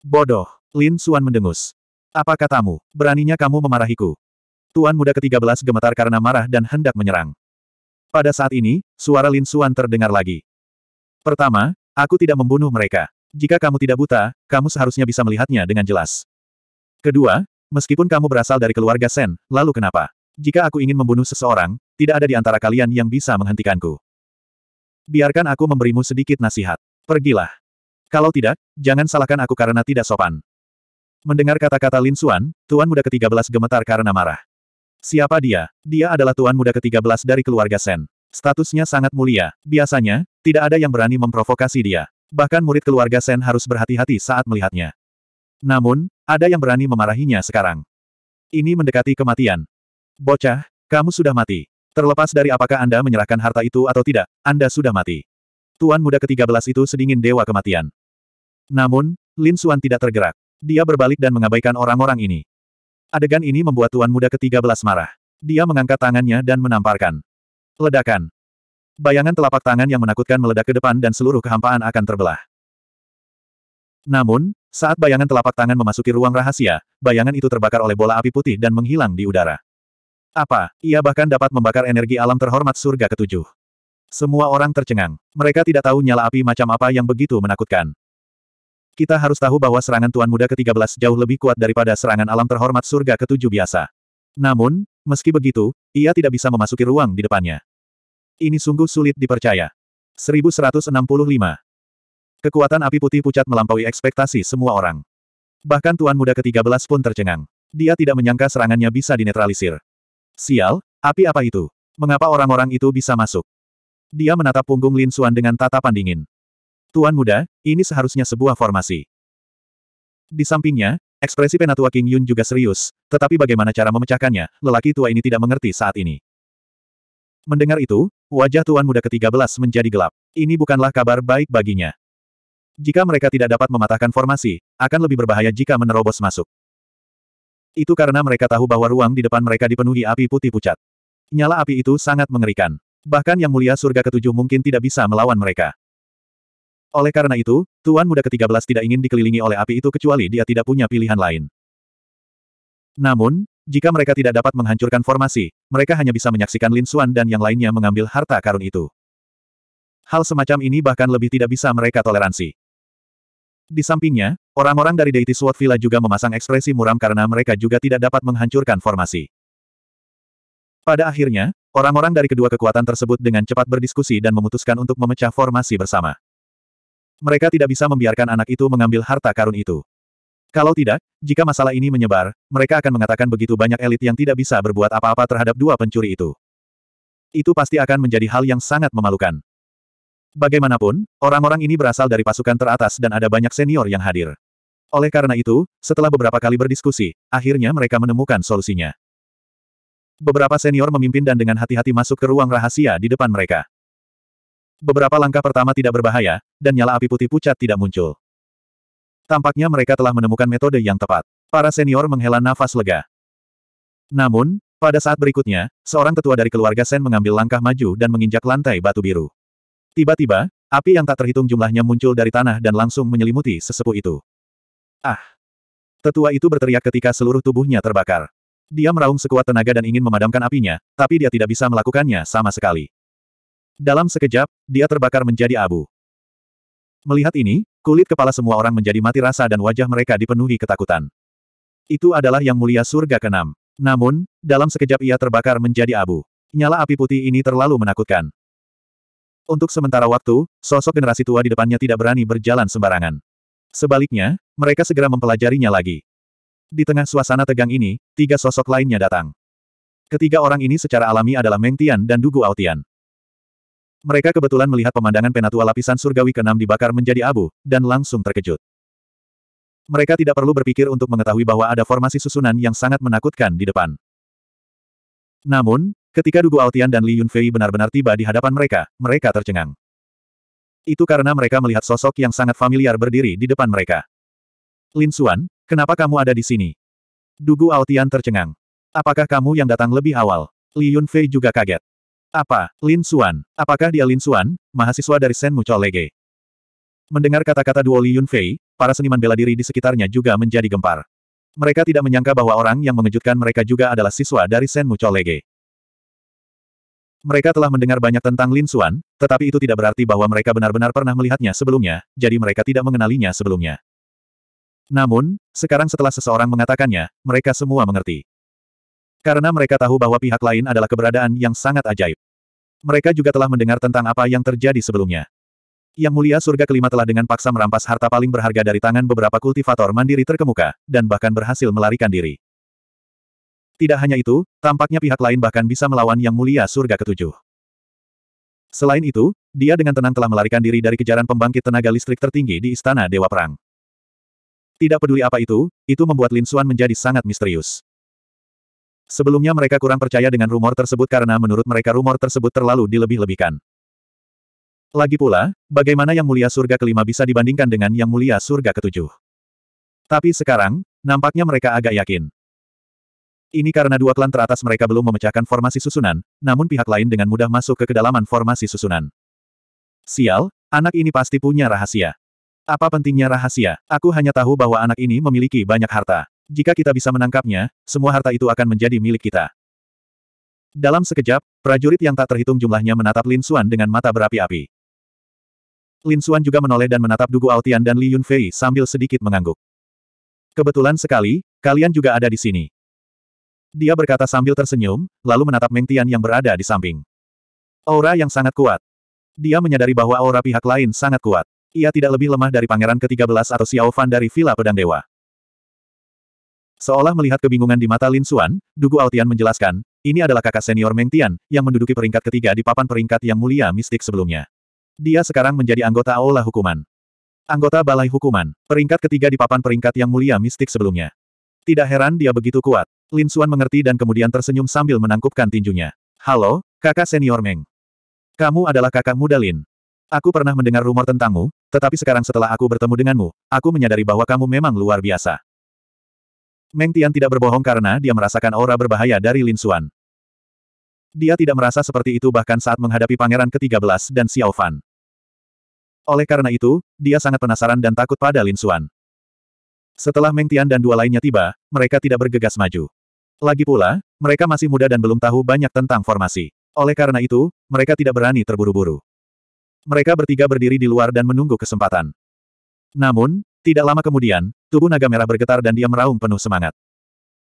Bodoh, Lin Suan mendengus. Apa katamu, beraninya kamu memarahiku? Tuan muda ke-13 gemetar karena marah dan hendak menyerang. Pada saat ini, suara Lin Suan terdengar lagi. Pertama, aku tidak membunuh mereka. Jika kamu tidak buta, kamu seharusnya bisa melihatnya dengan jelas. Kedua, Meskipun kamu berasal dari keluarga Sen, lalu kenapa? Jika aku ingin membunuh seseorang, tidak ada di antara kalian yang bisa menghentikanku. Biarkan aku memberimu sedikit nasihat. Pergilah. Kalau tidak, jangan salahkan aku karena tidak sopan. Mendengar kata-kata Lin Xuan, Tuan Muda ke-13 gemetar karena marah. Siapa dia? Dia adalah Tuan Muda ke-13 dari keluarga Sen. Statusnya sangat mulia, biasanya, tidak ada yang berani memprovokasi dia. Bahkan murid keluarga Sen harus berhati-hati saat melihatnya. Namun, ada yang berani memarahinya sekarang. Ini mendekati kematian. Bocah, kamu sudah mati. Terlepas dari apakah Anda menyerahkan harta itu atau tidak, Anda sudah mati. Tuan muda ke-13 itu sedingin dewa kematian. Namun, Lin Xuan tidak tergerak. Dia berbalik dan mengabaikan orang-orang ini. Adegan ini membuat tuan muda ke-13 marah. Dia mengangkat tangannya dan menamparkan. Ledakan. Bayangan telapak tangan yang menakutkan meledak ke depan dan seluruh kehampaan akan terbelah. Namun, saat bayangan telapak tangan memasuki ruang rahasia, bayangan itu terbakar oleh bola api putih dan menghilang di udara. Apa, ia bahkan dapat membakar energi alam terhormat surga ketujuh. Semua orang tercengang. Mereka tidak tahu nyala api macam apa yang begitu menakutkan. Kita harus tahu bahwa serangan Tuan Muda ke-13 jauh lebih kuat daripada serangan alam terhormat surga ketujuh biasa. Namun, meski begitu, ia tidak bisa memasuki ruang di depannya. Ini sungguh sulit dipercaya. 1165. Kekuatan api putih pucat melampaui ekspektasi semua orang. Bahkan tuan muda ke-13 pun tercengang. Dia tidak menyangka serangannya bisa dinetralisir. Sial, api apa itu? Mengapa orang-orang itu bisa masuk? Dia menatap punggung Lin Xuan dengan tatapan dingin. Tuan muda, ini seharusnya sebuah formasi. Di sampingnya, ekspresi penatua King Yun juga serius, tetapi bagaimana cara memecahkannya, lelaki tua ini tidak mengerti saat ini. Mendengar itu, wajah tuan muda ke-13 menjadi gelap. Ini bukanlah kabar baik baginya. Jika mereka tidak dapat mematahkan formasi, akan lebih berbahaya jika menerobos masuk. Itu karena mereka tahu bahwa ruang di depan mereka dipenuhi api putih pucat. Nyala api itu sangat mengerikan. Bahkan Yang Mulia Surga Ketujuh mungkin tidak bisa melawan mereka. Oleh karena itu, Tuan Muda ke-13 tidak ingin dikelilingi oleh api itu kecuali dia tidak punya pilihan lain. Namun, jika mereka tidak dapat menghancurkan formasi, mereka hanya bisa menyaksikan Lin Xuan dan yang lainnya mengambil harta karun itu. Hal semacam ini bahkan lebih tidak bisa mereka toleransi. Di sampingnya, orang-orang dari Deity Sword Villa juga memasang ekspresi muram karena mereka juga tidak dapat menghancurkan formasi. Pada akhirnya, orang-orang dari kedua kekuatan tersebut dengan cepat berdiskusi dan memutuskan untuk memecah formasi bersama. Mereka tidak bisa membiarkan anak itu mengambil harta karun itu. Kalau tidak, jika masalah ini menyebar, mereka akan mengatakan begitu banyak elit yang tidak bisa berbuat apa-apa terhadap dua pencuri itu. Itu pasti akan menjadi hal yang sangat memalukan. Bagaimanapun, orang-orang ini berasal dari pasukan teratas dan ada banyak senior yang hadir. Oleh karena itu, setelah beberapa kali berdiskusi, akhirnya mereka menemukan solusinya. Beberapa senior memimpin dan dengan hati-hati masuk ke ruang rahasia di depan mereka. Beberapa langkah pertama tidak berbahaya, dan nyala api putih pucat tidak muncul. Tampaknya mereka telah menemukan metode yang tepat. Para senior menghela nafas lega. Namun, pada saat berikutnya, seorang tetua dari keluarga Sen mengambil langkah maju dan menginjak lantai batu biru. Tiba-tiba, api yang tak terhitung jumlahnya muncul dari tanah dan langsung menyelimuti sesepuh itu. Ah! Tetua itu berteriak ketika seluruh tubuhnya terbakar. Dia meraung sekuat tenaga dan ingin memadamkan apinya, tapi dia tidak bisa melakukannya sama sekali. Dalam sekejap, dia terbakar menjadi abu. Melihat ini, kulit kepala semua orang menjadi mati rasa dan wajah mereka dipenuhi ketakutan. Itu adalah yang mulia surga keenam. Namun, dalam sekejap ia terbakar menjadi abu. Nyala api putih ini terlalu menakutkan. Untuk sementara waktu, sosok generasi tua di depannya tidak berani berjalan sembarangan. Sebaliknya, mereka segera mempelajarinya lagi. Di tengah suasana tegang ini, tiga sosok lainnya datang. Ketiga orang ini secara alami adalah Meng Tian dan Dugu Aotian. Mereka kebetulan melihat pemandangan penatua lapisan surgawi keenam dibakar menjadi abu, dan langsung terkejut. Mereka tidak perlu berpikir untuk mengetahui bahwa ada formasi susunan yang sangat menakutkan di depan. Namun, Ketika Dugu Altian dan Li Yunfei benar-benar tiba di hadapan mereka, mereka tercengang. Itu karena mereka melihat sosok yang sangat familiar berdiri di depan mereka. Lin Xuan, kenapa kamu ada di sini? Dugu Altian tercengang. Apakah kamu yang datang lebih awal? Li Yunfei juga kaget. Apa, Lin Xuan? Apakah dia Lin Xuan, mahasiswa dari Sen Mucho Lege? Mendengar kata-kata duo Li Yunfei, para seniman bela diri di sekitarnya juga menjadi gempar. Mereka tidak menyangka bahwa orang yang mengejutkan mereka juga adalah siswa dari Sen Mucho Lege. Mereka telah mendengar banyak tentang Lin Xuan, tetapi itu tidak berarti bahwa mereka benar-benar pernah melihatnya sebelumnya, jadi mereka tidak mengenalinya sebelumnya. Namun, sekarang setelah seseorang mengatakannya, mereka semua mengerti. Karena mereka tahu bahwa pihak lain adalah keberadaan yang sangat ajaib. Mereka juga telah mendengar tentang apa yang terjadi sebelumnya. Yang Mulia Surga Kelima telah dengan paksa merampas harta paling berharga dari tangan beberapa kultivator mandiri terkemuka, dan bahkan berhasil melarikan diri. Tidak hanya itu, tampaknya pihak lain bahkan bisa melawan Yang Mulia Surga Ketujuh. Selain itu, dia dengan tenang telah melarikan diri dari kejaran pembangkit tenaga listrik tertinggi di Istana Dewa Perang. Tidak peduli apa itu, itu membuat Lin Suan menjadi sangat misterius. Sebelumnya mereka kurang percaya dengan rumor tersebut karena menurut mereka rumor tersebut terlalu dilebih-lebihkan. Lagi pula, bagaimana Yang Mulia Surga Kelima bisa dibandingkan dengan Yang Mulia Surga Ketujuh? Tapi sekarang, nampaknya mereka agak yakin. Ini karena dua klan teratas mereka belum memecahkan formasi susunan, namun pihak lain dengan mudah masuk ke kedalaman formasi susunan. Sial, anak ini pasti punya rahasia. Apa pentingnya rahasia? Aku hanya tahu bahwa anak ini memiliki banyak harta. Jika kita bisa menangkapnya, semua harta itu akan menjadi milik kita. Dalam sekejap, prajurit yang tak terhitung jumlahnya menatap Lin Xuan dengan mata berapi-api. Lin Xuan juga menoleh dan menatap Dugu Altian dan Li Yunfei sambil sedikit mengangguk. Kebetulan sekali, kalian juga ada di sini. Dia berkata sambil tersenyum, lalu menatap Meng Tian yang berada di samping. Aura yang sangat kuat. Dia menyadari bahwa aura pihak lain sangat kuat. Ia tidak lebih lemah dari pangeran ke-13 atau Xiao Fan dari Villa Pedang Dewa. Seolah melihat kebingungan di mata Lin Xuan, Dugu Altian menjelaskan, ini adalah kakak senior Meng Tian, yang menduduki peringkat ketiga di papan peringkat yang mulia mistik sebelumnya. Dia sekarang menjadi anggota Aula Hukuman. Anggota Balai Hukuman, peringkat ketiga di papan peringkat yang mulia mistik sebelumnya. Tidak heran dia begitu kuat. Lin Suan mengerti dan kemudian tersenyum sambil menangkupkan tinjunya. Halo, kakak senior Meng. Kamu adalah kakak muda Lin. Aku pernah mendengar rumor tentangmu, tetapi sekarang setelah aku bertemu denganmu, aku menyadari bahwa kamu memang luar biasa. Meng Tian tidak berbohong karena dia merasakan aura berbahaya dari Lin Suan. Dia tidak merasa seperti itu bahkan saat menghadapi pangeran ke-13 dan Xiao Fan. Oleh karena itu, dia sangat penasaran dan takut pada Lin Suan. Setelah Meng Tian dan dua lainnya tiba, mereka tidak bergegas maju. Lagi pula, mereka masih muda dan belum tahu banyak tentang formasi. Oleh karena itu, mereka tidak berani terburu-buru. Mereka bertiga berdiri di luar dan menunggu kesempatan. Namun, tidak lama kemudian, tubuh naga merah bergetar dan dia meraung penuh semangat.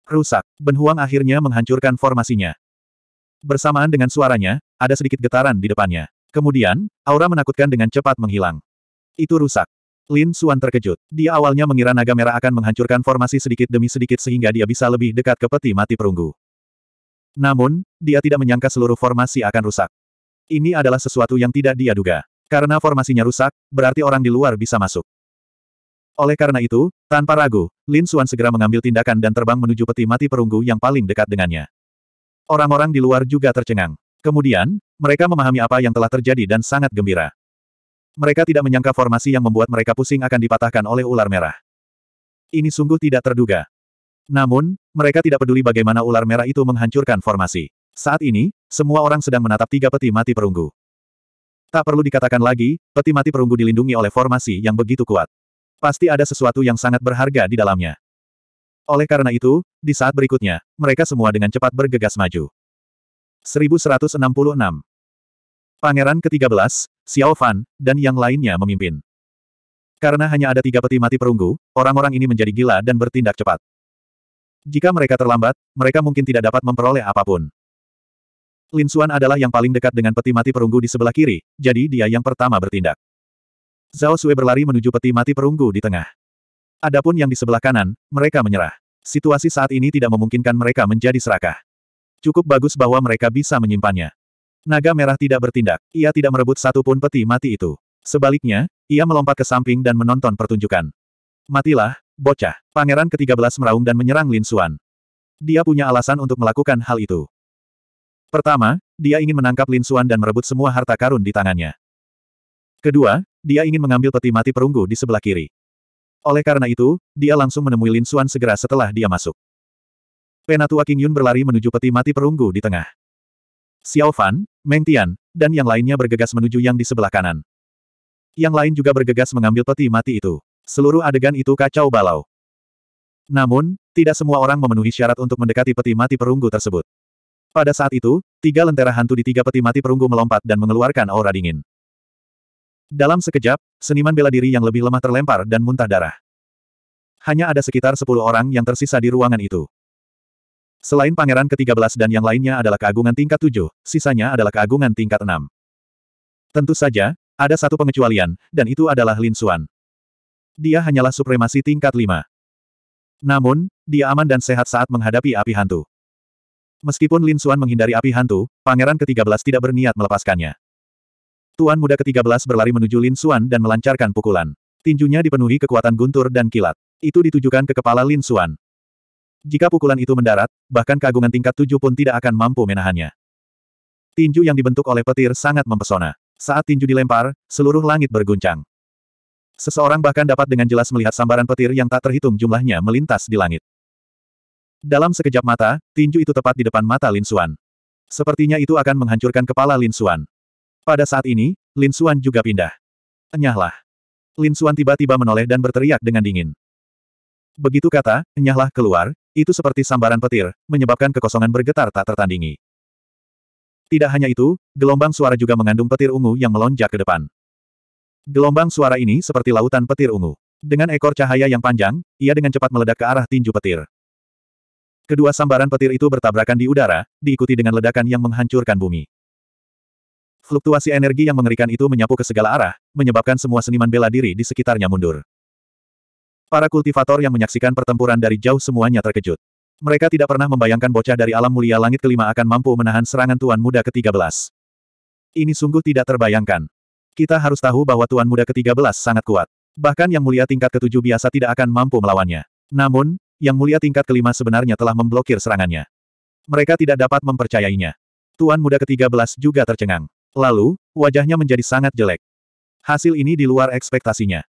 Rusak, Ben akhirnya menghancurkan formasinya. Bersamaan dengan suaranya, ada sedikit getaran di depannya. Kemudian, aura menakutkan dengan cepat menghilang. Itu rusak. Lin Suan terkejut. Dia awalnya mengira naga merah akan menghancurkan formasi sedikit demi sedikit sehingga dia bisa lebih dekat ke peti mati perunggu. Namun, dia tidak menyangka seluruh formasi akan rusak. Ini adalah sesuatu yang tidak dia duga. Karena formasinya rusak, berarti orang di luar bisa masuk. Oleh karena itu, tanpa ragu, Lin Suan segera mengambil tindakan dan terbang menuju peti mati perunggu yang paling dekat dengannya. Orang-orang di luar juga tercengang. Kemudian, mereka memahami apa yang telah terjadi dan sangat gembira. Mereka tidak menyangka formasi yang membuat mereka pusing akan dipatahkan oleh ular merah. Ini sungguh tidak terduga. Namun, mereka tidak peduli bagaimana ular merah itu menghancurkan formasi. Saat ini, semua orang sedang menatap tiga peti mati perunggu. Tak perlu dikatakan lagi, peti mati perunggu dilindungi oleh formasi yang begitu kuat. Pasti ada sesuatu yang sangat berharga di dalamnya. Oleh karena itu, di saat berikutnya, mereka semua dengan cepat bergegas maju. 1166 Pangeran ke-13, Xiao Fan, dan yang lainnya memimpin. Karena hanya ada tiga peti mati perunggu, orang-orang ini menjadi gila dan bertindak cepat. Jika mereka terlambat, mereka mungkin tidak dapat memperoleh apapun. Lin Xuan adalah yang paling dekat dengan peti mati perunggu di sebelah kiri, jadi dia yang pertama bertindak. Zhao Sui berlari menuju peti mati perunggu di tengah. Adapun yang di sebelah kanan, mereka menyerah. Situasi saat ini tidak memungkinkan mereka menjadi serakah. Cukup bagus bahwa mereka bisa menyimpannya. Naga merah tidak bertindak, ia tidak merebut satupun peti mati itu. Sebaliknya, ia melompat ke samping dan menonton pertunjukan. Matilah, bocah. Pangeran ke-13 meraung dan menyerang Lin Xuan. Dia punya alasan untuk melakukan hal itu. Pertama, dia ingin menangkap Lin Xuan dan merebut semua harta karun di tangannya. Kedua, dia ingin mengambil peti mati perunggu di sebelah kiri. Oleh karena itu, dia langsung menemui Lin Xuan segera setelah dia masuk. Penatua King Yun berlari menuju peti mati perunggu di tengah. Xiao Fan, Meng Tian, dan yang lainnya bergegas menuju yang di sebelah kanan. Yang lain juga bergegas mengambil peti mati itu. Seluruh adegan itu kacau balau. Namun, tidak semua orang memenuhi syarat untuk mendekati peti mati perunggu tersebut. Pada saat itu, tiga lentera hantu di tiga peti mati perunggu melompat dan mengeluarkan aura dingin. Dalam sekejap, seniman bela diri yang lebih lemah terlempar dan muntah darah. Hanya ada sekitar sepuluh orang yang tersisa di ruangan itu. Selain pangeran ke-13 dan yang lainnya adalah keagungan tingkat 7, sisanya adalah keagungan tingkat 6. Tentu saja, ada satu pengecualian, dan itu adalah Lin Xuan. Dia hanyalah supremasi tingkat 5. Namun, dia aman dan sehat saat menghadapi api hantu. Meskipun Lin Xuan menghindari api hantu, pangeran ke-13 tidak berniat melepaskannya. Tuan muda ke-13 berlari menuju Lin Xuan dan melancarkan pukulan. Tinjunya dipenuhi kekuatan guntur dan kilat. Itu ditujukan ke kepala Lin Xuan. Jika pukulan itu mendarat, bahkan keagungan tingkat tujuh pun tidak akan mampu menahannya. Tinju yang dibentuk oleh petir sangat mempesona. Saat tinju dilempar, seluruh langit berguncang. Seseorang bahkan dapat dengan jelas melihat sambaran petir yang tak terhitung jumlahnya melintas di langit. Dalam sekejap mata, tinju itu tepat di depan mata Lin Xuan. Sepertinya itu akan menghancurkan kepala Lin Xuan. Pada saat ini, Lin Xuan juga pindah. Enyahlah. Lin Xuan tiba-tiba menoleh dan berteriak dengan dingin. Begitu kata, enyahlah keluar, itu seperti sambaran petir, menyebabkan kekosongan bergetar tak tertandingi. Tidak hanya itu, gelombang suara juga mengandung petir ungu yang melonjak ke depan. Gelombang suara ini seperti lautan petir ungu. Dengan ekor cahaya yang panjang, ia dengan cepat meledak ke arah tinju petir. Kedua sambaran petir itu bertabrakan di udara, diikuti dengan ledakan yang menghancurkan bumi. Fluktuasi energi yang mengerikan itu menyapu ke segala arah, menyebabkan semua seniman bela diri di sekitarnya mundur. Para kultivator yang menyaksikan pertempuran dari jauh semuanya terkejut. Mereka tidak pernah membayangkan bocah dari alam mulia langit kelima akan mampu menahan serangan Tuan Muda ke-13. Ini sungguh tidak terbayangkan. Kita harus tahu bahwa Tuan Muda ke-13 sangat kuat. Bahkan Yang Mulia tingkat ke-7 biasa tidak akan mampu melawannya. Namun, Yang Mulia tingkat ke-5 sebenarnya telah memblokir serangannya. Mereka tidak dapat mempercayainya. Tuan Muda ke-13 juga tercengang. Lalu, wajahnya menjadi sangat jelek. Hasil ini di luar ekspektasinya.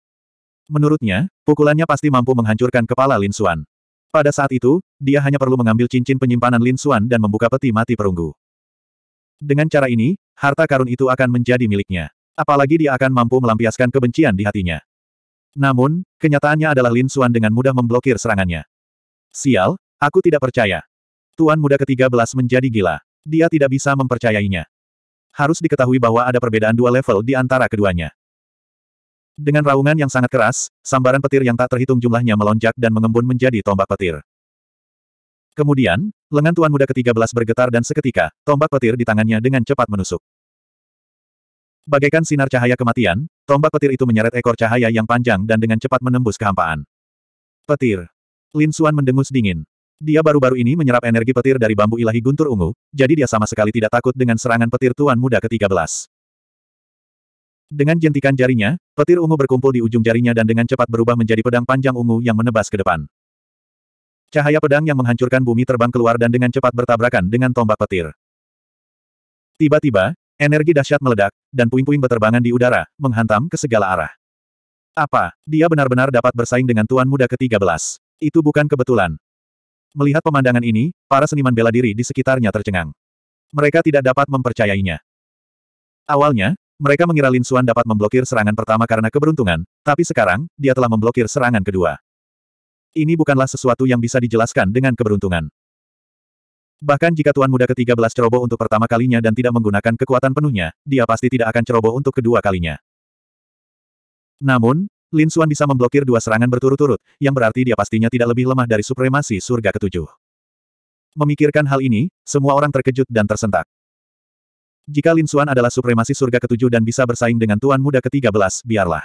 Menurutnya, pukulannya pasti mampu menghancurkan kepala Lin Xuan. Pada saat itu, dia hanya perlu mengambil cincin penyimpanan Lin Xuan dan membuka peti mati perunggu. Dengan cara ini, harta karun itu akan menjadi miliknya. Apalagi dia akan mampu melampiaskan kebencian di hatinya. Namun, kenyataannya adalah Lin Xuan dengan mudah memblokir serangannya. Sial, aku tidak percaya. Tuan muda ketiga belas menjadi gila. Dia tidak bisa mempercayainya. Harus diketahui bahwa ada perbedaan dua level di antara keduanya. Dengan raungan yang sangat keras, sambaran petir yang tak terhitung jumlahnya melonjak dan mengembun menjadi tombak petir. Kemudian, lengan tuan muda ke-13 bergetar dan seketika, tombak petir di tangannya dengan cepat menusuk. Bagaikan sinar cahaya kematian, tombak petir itu menyeret ekor cahaya yang panjang dan dengan cepat menembus kehampaan. Petir. Lin Xuan mendengus dingin. Dia baru-baru ini menyerap energi petir dari bambu ilahi guntur ungu, jadi dia sama sekali tidak takut dengan serangan petir tuan muda ke-13. Dengan jentikan jarinya, petir ungu berkumpul di ujung jarinya dan dengan cepat berubah menjadi pedang panjang ungu yang menebas ke depan. Cahaya pedang yang menghancurkan bumi terbang keluar dan dengan cepat bertabrakan dengan tombak petir. Tiba-tiba, energi dahsyat meledak, dan puing-puing berterbangan di udara, menghantam ke segala arah. Apa, dia benar-benar dapat bersaing dengan Tuan Muda ke-13? Itu bukan kebetulan. Melihat pemandangan ini, para seniman bela diri di sekitarnya tercengang. Mereka tidak dapat mempercayainya. Awalnya, mereka mengira Lin Xuan dapat memblokir serangan pertama karena keberuntungan, tapi sekarang, dia telah memblokir serangan kedua. Ini bukanlah sesuatu yang bisa dijelaskan dengan keberuntungan. Bahkan jika Tuan Muda ke-13 ceroboh untuk pertama kalinya dan tidak menggunakan kekuatan penuhnya, dia pasti tidak akan ceroboh untuk kedua kalinya. Namun, Lin Xuan bisa memblokir dua serangan berturut-turut, yang berarti dia pastinya tidak lebih lemah dari supremasi surga ketujuh. Memikirkan hal ini, semua orang terkejut dan tersentak. Jika Lin Xuan adalah supremasi surga ketujuh dan bisa bersaing dengan Tuan Muda ke-13, biarlah.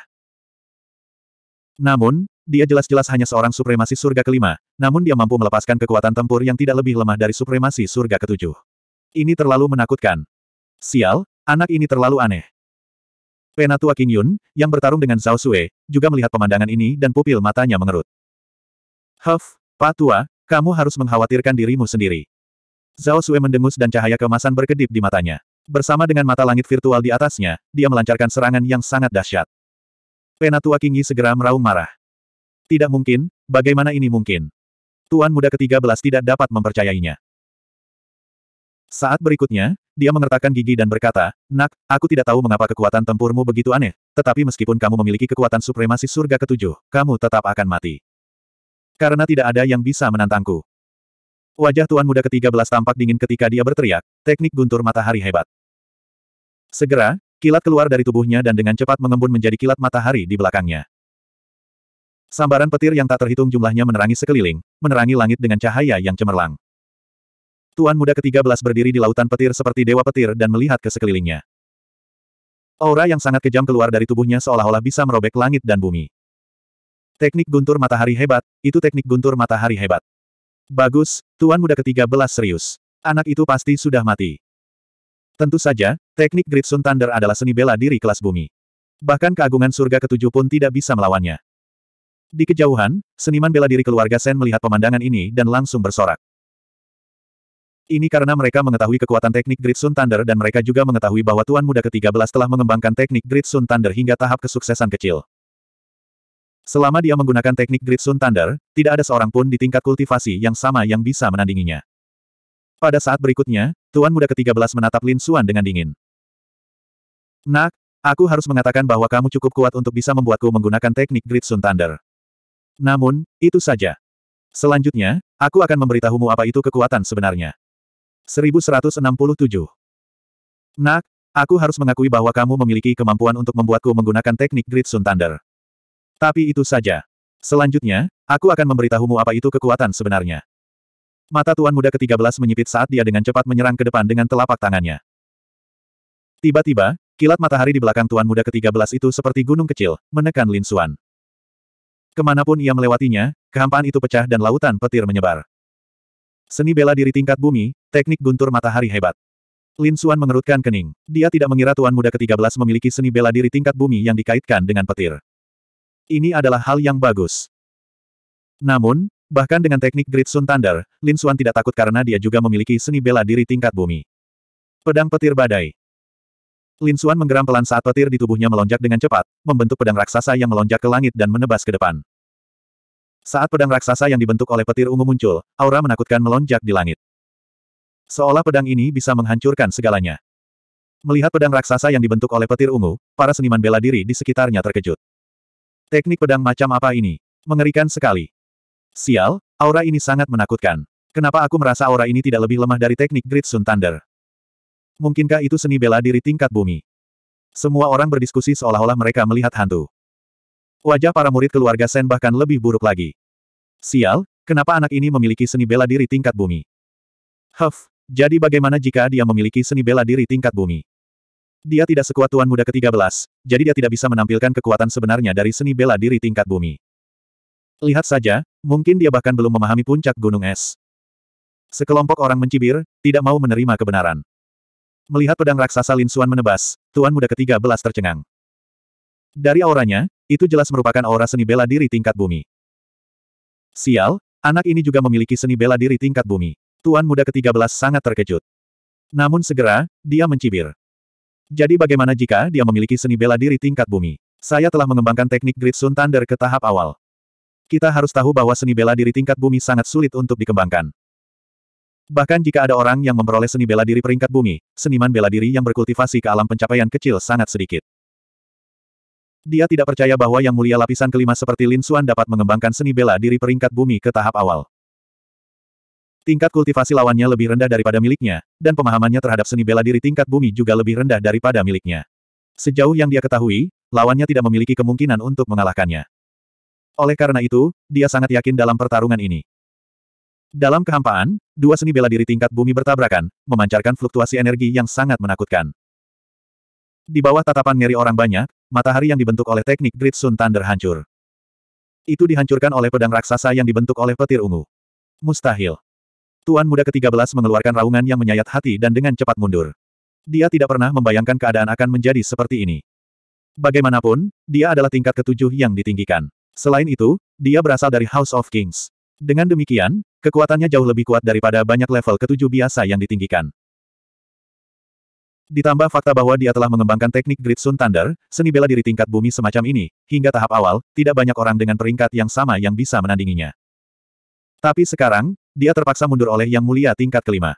Namun, dia jelas-jelas hanya seorang supremasi surga kelima, namun dia mampu melepaskan kekuatan tempur yang tidak lebih lemah dari supremasi surga ketujuh. Ini terlalu menakutkan. Sial, anak ini terlalu aneh. Penatua King Yun, yang bertarung dengan Zhao Sui, juga melihat pemandangan ini dan pupil matanya mengerut. Huff, Pak Tua, kamu harus mengkhawatirkan dirimu sendiri. Zhao Sui mendengus dan cahaya kemasan berkedip di matanya. Bersama dengan mata langit virtual di atasnya, dia melancarkan serangan yang sangat dahsyat. Penatua Kingi segera meraung marah. Tidak mungkin, bagaimana ini mungkin? Tuan muda ke-13 tidak dapat mempercayainya. Saat berikutnya, dia mengertakkan gigi dan berkata, Nak, aku tidak tahu mengapa kekuatan tempurmu begitu aneh, tetapi meskipun kamu memiliki kekuatan supremasi surga ketujuh, kamu tetap akan mati. Karena tidak ada yang bisa menantangku. Wajah tuan muda ke-13 tampak dingin ketika dia berteriak, teknik guntur matahari hebat. Segera, kilat keluar dari tubuhnya dan dengan cepat mengembun menjadi kilat matahari di belakangnya. Sambaran petir yang tak terhitung jumlahnya menerangi sekeliling, menerangi langit dengan cahaya yang cemerlang. Tuan muda ketiga belas berdiri di lautan petir seperti dewa petir dan melihat ke sekelilingnya. Aura yang sangat kejam keluar dari tubuhnya seolah-olah bisa merobek langit dan bumi. Teknik guntur matahari hebat, itu teknik guntur matahari hebat. Bagus, Tuan muda ketiga belas serius. Anak itu pasti sudah mati. Tentu saja, teknik Sun Thunder adalah seni bela diri kelas bumi. Bahkan keagungan surga ketujuh pun tidak bisa melawannya. Di kejauhan, seniman bela diri keluarga Sen melihat pemandangan ini dan langsung bersorak. Ini karena mereka mengetahui kekuatan teknik Sun Thunder dan mereka juga mengetahui bahwa Tuan Muda ke-13 telah mengembangkan teknik Sun Thunder hingga tahap kesuksesan kecil. Selama dia menggunakan teknik Sun Thunder, tidak ada seorang pun di tingkat kultivasi yang sama yang bisa menandinginya. Pada saat berikutnya, Tuan Muda ke-13 menatap Lin Xuan dengan dingin. Nak, aku harus mengatakan bahwa kamu cukup kuat untuk bisa membuatku menggunakan teknik Great Sun Thunder. Namun, itu saja. Selanjutnya, aku akan memberitahumu apa itu kekuatan sebenarnya. 1167. Nak, aku harus mengakui bahwa kamu memiliki kemampuan untuk membuatku menggunakan teknik Great Sun Thunder. Tapi itu saja. Selanjutnya, aku akan memberitahumu apa itu kekuatan sebenarnya. Mata Tuan Muda ke-13 menyipit saat dia dengan cepat menyerang ke depan dengan telapak tangannya. Tiba-tiba, kilat matahari di belakang Tuan Muda ke-13 itu seperti gunung kecil, menekan Lin Xuan. Kemanapun ia melewatinya, kehampaan itu pecah dan lautan petir menyebar. Seni bela diri tingkat bumi, teknik guntur matahari hebat. Lin Xuan mengerutkan kening. Dia tidak mengira Tuan Muda ke-13 memiliki seni bela diri tingkat bumi yang dikaitkan dengan petir. Ini adalah hal yang bagus. Namun, Bahkan dengan teknik Great Sun Thunder, Lin Xuan tidak takut karena dia juga memiliki seni bela diri tingkat bumi. Pedang petir badai. Lin Xuan menggeram pelan saat petir di tubuhnya melonjak dengan cepat, membentuk pedang raksasa yang melonjak ke langit dan menebas ke depan. Saat pedang raksasa yang dibentuk oleh petir ungu muncul, aura menakutkan melonjak di langit. Seolah pedang ini bisa menghancurkan segalanya. Melihat pedang raksasa yang dibentuk oleh petir ungu, para seniman bela diri di sekitarnya terkejut. Teknik pedang macam apa ini? Mengerikan sekali. Sial, aura ini sangat menakutkan. Kenapa aku merasa aura ini tidak lebih lemah dari teknik Great Sun Thunder? Mungkinkah itu seni bela diri tingkat bumi? Semua orang berdiskusi seolah-olah mereka melihat hantu. Wajah para murid keluarga Sen bahkan lebih buruk lagi. Sial, kenapa anak ini memiliki seni bela diri tingkat bumi? Huff, jadi bagaimana jika dia memiliki seni bela diri tingkat bumi? Dia tidak sekuat Tuan Muda ke-13, jadi dia tidak bisa menampilkan kekuatan sebenarnya dari seni bela diri tingkat bumi. Lihat saja, mungkin dia bahkan belum memahami puncak gunung es. Sekelompok orang mencibir, tidak mau menerima kebenaran. Melihat pedang raksasa Lin Suan menebas, Tuan Muda ketiga belas tercengang. Dari auranya, itu jelas merupakan aura seni bela diri tingkat bumi. Sial, anak ini juga memiliki seni bela diri tingkat bumi. Tuan Muda ketiga belas sangat terkejut. Namun segera, dia mencibir. Jadi bagaimana jika dia memiliki seni bela diri tingkat bumi? Saya telah mengembangkan teknik Grid Sun Thunder ke tahap awal. Kita harus tahu bahwa seni bela diri tingkat bumi sangat sulit untuk dikembangkan. Bahkan jika ada orang yang memperoleh seni bela diri peringkat bumi, seniman bela diri yang berkultivasi ke alam pencapaian kecil sangat sedikit. Dia tidak percaya bahwa yang mulia lapisan kelima seperti Lin Xuan dapat mengembangkan seni bela diri peringkat bumi ke tahap awal. Tingkat kultivasi lawannya lebih rendah daripada miliknya, dan pemahamannya terhadap seni bela diri tingkat bumi juga lebih rendah daripada miliknya. Sejauh yang dia ketahui, lawannya tidak memiliki kemungkinan untuk mengalahkannya. Oleh karena itu, dia sangat yakin dalam pertarungan ini. Dalam kehampaan, dua seni bela diri tingkat bumi bertabrakan, memancarkan fluktuasi energi yang sangat menakutkan. Di bawah tatapan ngeri orang banyak, matahari yang dibentuk oleh teknik Great Sun Thunder hancur. Itu dihancurkan oleh pedang raksasa yang dibentuk oleh petir ungu. Mustahil. Tuan muda ke-13 mengeluarkan raungan yang menyayat hati dan dengan cepat mundur. Dia tidak pernah membayangkan keadaan akan menjadi seperti ini. Bagaimanapun, dia adalah tingkat ketujuh yang ditinggikan. Selain itu, dia berasal dari House of Kings. Dengan demikian, kekuatannya jauh lebih kuat daripada banyak level ketujuh biasa yang ditinggikan. Ditambah fakta bahwa dia telah mengembangkan teknik Great Sun Thunder, seni bela diri tingkat bumi semacam ini, hingga tahap awal, tidak banyak orang dengan peringkat yang sama yang bisa menandinginya. Tapi sekarang, dia terpaksa mundur oleh Yang Mulia tingkat kelima.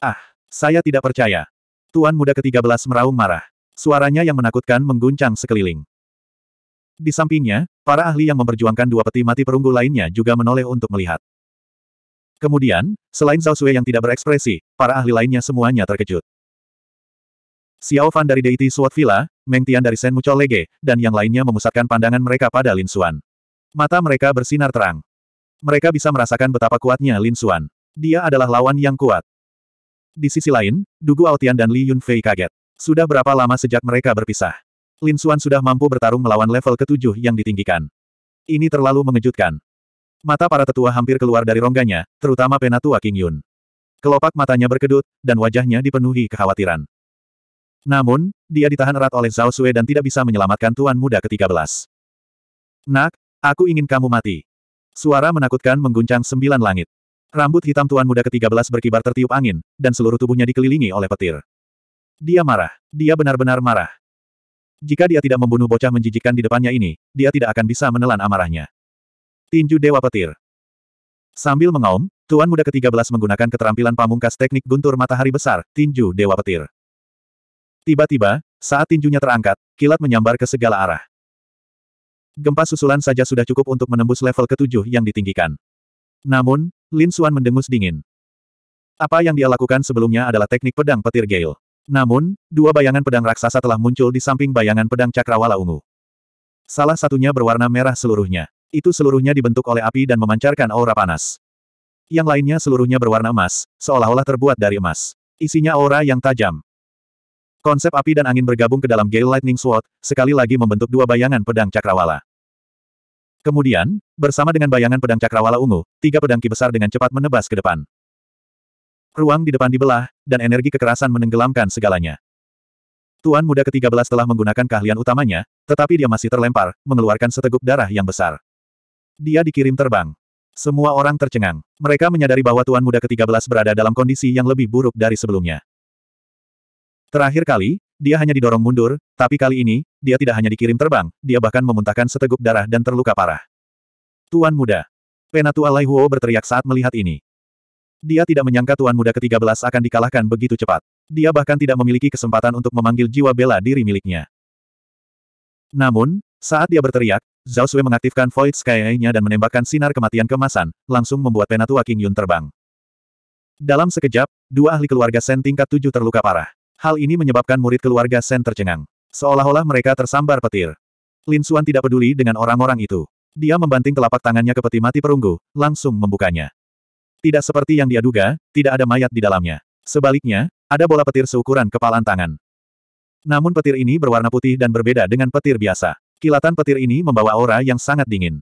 Ah, saya tidak percaya. Tuan muda ke-13 meraung marah. Suaranya yang menakutkan mengguncang sekeliling. Di sampingnya, Para ahli yang memperjuangkan dua peti mati perunggu lainnya juga menoleh untuk melihat. Kemudian, selain Zhao Sui yang tidak berekspresi, para ahli lainnya semuanya terkejut. Xiao Fan dari Deity Sword Villa, Meng Tian dari Mucho Lege, dan yang lainnya memusatkan pandangan mereka pada Lin Xuan. Mata mereka bersinar terang. Mereka bisa merasakan betapa kuatnya Lin Xuan. Dia adalah lawan yang kuat. Di sisi lain, Dugu Aotian dan Li Yunfei kaget. Sudah berapa lama sejak mereka berpisah? Lin Xuan sudah mampu bertarung melawan level ketujuh yang ditinggikan. Ini terlalu mengejutkan. Mata para tetua hampir keluar dari rongganya, terutama penatua King Yun. Kelopak matanya berkedut, dan wajahnya dipenuhi kekhawatiran. Namun, dia ditahan erat oleh Zhao Sui dan tidak bisa menyelamatkan Tuan Muda ke-13. Nak, aku ingin kamu mati. Suara menakutkan mengguncang sembilan langit. Rambut hitam Tuan Muda ke-13 berkibar tertiup angin, dan seluruh tubuhnya dikelilingi oleh petir. Dia marah. Dia benar-benar marah. Jika dia tidak membunuh bocah menjijikan di depannya ini, dia tidak akan bisa menelan amarahnya. Tinju Dewa Petir Sambil mengaum, Tuan Muda ke-13 menggunakan keterampilan pamungkas teknik guntur matahari besar, Tinju Dewa Petir. Tiba-tiba, saat tinjunya terangkat, kilat menyambar ke segala arah. Gempa susulan saja sudah cukup untuk menembus level ketujuh yang ditinggikan. Namun, Lin Xuan mendengus dingin. Apa yang dia lakukan sebelumnya adalah teknik pedang petir Gale. Namun, dua bayangan pedang raksasa telah muncul di samping bayangan pedang cakrawala ungu. Salah satunya berwarna merah seluruhnya. Itu seluruhnya dibentuk oleh api dan memancarkan aura panas. Yang lainnya seluruhnya berwarna emas, seolah-olah terbuat dari emas. Isinya aura yang tajam. Konsep api dan angin bergabung ke dalam Gale Lightning Sword, sekali lagi membentuk dua bayangan pedang cakrawala. Kemudian, bersama dengan bayangan pedang cakrawala ungu, tiga pedang ki besar dengan cepat menebas ke depan. Ruang di depan dibelah, dan energi kekerasan menenggelamkan segalanya. Tuan muda ke-13 telah menggunakan keahlian utamanya, tetapi dia masih terlempar, mengeluarkan seteguk darah yang besar. Dia dikirim terbang. Semua orang tercengang. Mereka menyadari bahwa Tuan muda ke-13 berada dalam kondisi yang lebih buruk dari sebelumnya. Terakhir kali, dia hanya didorong mundur, tapi kali ini, dia tidak hanya dikirim terbang, dia bahkan memuntahkan seteguk darah dan terluka parah. Tuan muda. Penatua Lai Huo berteriak saat melihat ini. Dia tidak menyangka Tuan Muda ke-13 akan dikalahkan begitu cepat. Dia bahkan tidak memiliki kesempatan untuk memanggil jiwa bela diri miliknya. Namun, saat dia berteriak, Zhao Sui mengaktifkan Void Sky nya dan menembakkan sinar kematian kemasan, langsung membuat penatua King Yun terbang. Dalam sekejap, dua ahli keluarga Sen tingkat tujuh terluka parah. Hal ini menyebabkan murid keluarga Sen tercengang. Seolah-olah mereka tersambar petir. Lin Xuan tidak peduli dengan orang-orang itu. Dia membanting telapak tangannya ke peti mati perunggu, langsung membukanya. Tidak seperti yang dia duga, tidak ada mayat di dalamnya. Sebaliknya, ada bola petir seukuran kepalan tangan. Namun petir ini berwarna putih dan berbeda dengan petir biasa. Kilatan petir ini membawa aura yang sangat dingin.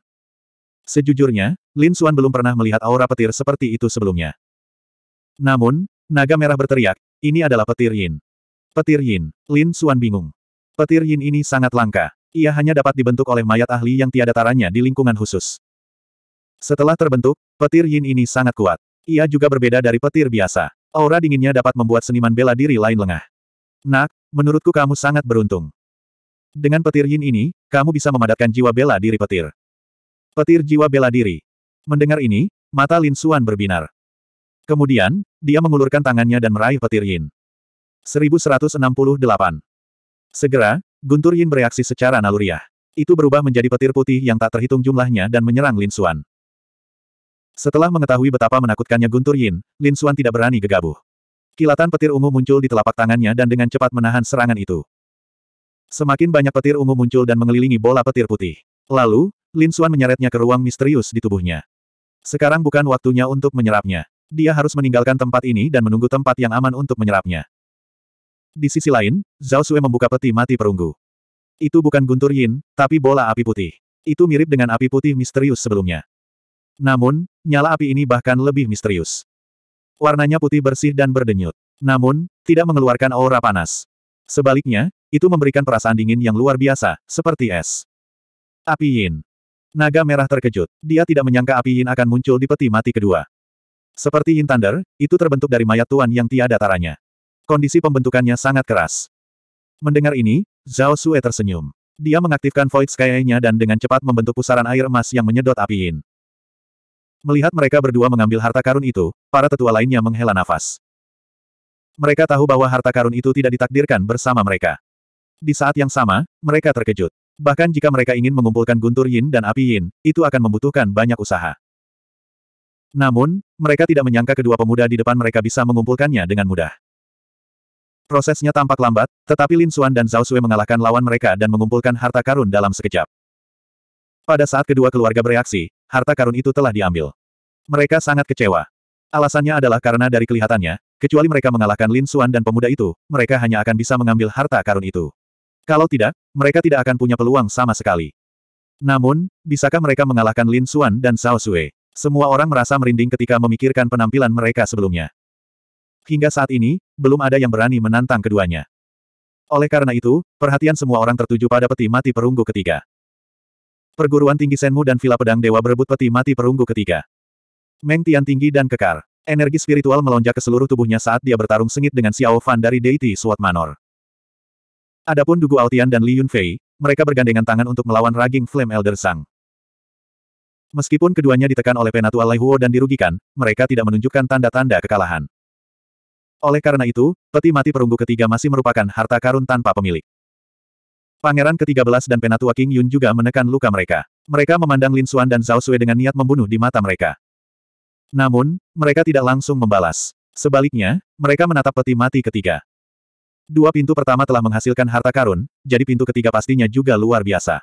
Sejujurnya, Lin Xuan belum pernah melihat aura petir seperti itu sebelumnya. Namun, naga merah berteriak, ini adalah petir Yin. Petir Yin, Lin Xuan bingung. Petir Yin ini sangat langka. Ia hanya dapat dibentuk oleh mayat ahli yang tiada taranya di lingkungan khusus. Setelah terbentuk, petir yin ini sangat kuat. Ia juga berbeda dari petir biasa. Aura dinginnya dapat membuat seniman bela diri lain lengah. Nak, menurutku kamu sangat beruntung. Dengan petir yin ini, kamu bisa memadatkan jiwa bela diri petir. Petir jiwa bela diri. Mendengar ini, mata Lin Suan berbinar. Kemudian, dia mengulurkan tangannya dan meraih petir yin. 1168. Segera, guntur yin bereaksi secara naluriah. Itu berubah menjadi petir putih yang tak terhitung jumlahnya dan menyerang Lin Suan. Setelah mengetahui betapa menakutkannya Guntur Yin, Lin Xuan tidak berani gegabah. Kilatan petir ungu muncul di telapak tangannya dan dengan cepat menahan serangan itu. Semakin banyak petir ungu muncul dan mengelilingi bola petir putih. Lalu, Lin Xuan menyeretnya ke ruang misterius di tubuhnya. Sekarang bukan waktunya untuk menyerapnya. Dia harus meninggalkan tempat ini dan menunggu tempat yang aman untuk menyerapnya. Di sisi lain, Zhao Sui membuka peti mati perunggu. Itu bukan guntur yin, tapi bola api putih. Itu mirip dengan api putih misterius sebelumnya. Namun, nyala api ini bahkan lebih misterius. Warnanya putih bersih dan berdenyut. Namun, tidak mengeluarkan aura panas. Sebaliknya, itu memberikan perasaan dingin yang luar biasa, seperti es. Api Yin. Naga merah terkejut. Dia tidak menyangka api Yin akan muncul di peti mati kedua. Seperti Yin Thunder, itu terbentuk dari mayat tuan yang tiada taranya. Kondisi pembentukannya sangat keras. Mendengar ini, Zhao Sue tersenyum. Dia mengaktifkan Void Sky-nya dan dengan cepat membentuk pusaran air emas yang menyedot api Yin. Melihat mereka berdua mengambil harta karun itu, para tetua lainnya menghela nafas. Mereka tahu bahwa harta karun itu tidak ditakdirkan bersama mereka. Di saat yang sama, mereka terkejut. Bahkan jika mereka ingin mengumpulkan guntur yin dan api yin, itu akan membutuhkan banyak usaha. Namun, mereka tidak menyangka kedua pemuda di depan mereka bisa mengumpulkannya dengan mudah. Prosesnya tampak lambat, tetapi Lin Xuan dan Zhao Sui mengalahkan lawan mereka dan mengumpulkan harta karun dalam sekejap. Pada saat kedua keluarga bereaksi, harta karun itu telah diambil. Mereka sangat kecewa. Alasannya adalah karena dari kelihatannya, kecuali mereka mengalahkan Lin Suan dan pemuda itu, mereka hanya akan bisa mengambil harta karun itu. Kalau tidak, mereka tidak akan punya peluang sama sekali. Namun, bisakah mereka mengalahkan Lin Suan dan Zhao Sui? Semua orang merasa merinding ketika memikirkan penampilan mereka sebelumnya. Hingga saat ini, belum ada yang berani menantang keduanya. Oleh karena itu, perhatian semua orang tertuju pada peti mati perunggu ketiga. Perguruan tinggi Senmu dan Villa Pedang Dewa berebut peti mati perunggu ketiga. Meng Tian tinggi dan kekar. Energi spiritual melonjak ke seluruh tubuhnya saat dia bertarung sengit dengan Xiao Fan dari Deity Suat Manor. Adapun Dugu Altian dan Li Yunfei, mereka bergandengan tangan untuk melawan Raging Flame Elder Sang. Meskipun keduanya ditekan oleh Penatua Lai Huo dan dirugikan, mereka tidak menunjukkan tanda-tanda kekalahan. Oleh karena itu, peti mati perunggu ketiga masih merupakan harta karun tanpa pemilik. Pangeran ke-13 dan Penatua King Yun juga menekan luka mereka. Mereka memandang Lin Xuan dan Zhao Sui dengan niat membunuh di mata mereka. Namun, mereka tidak langsung membalas. Sebaliknya, mereka menatap peti mati ketiga. Dua pintu pertama telah menghasilkan harta karun, jadi pintu ketiga pastinya juga luar biasa.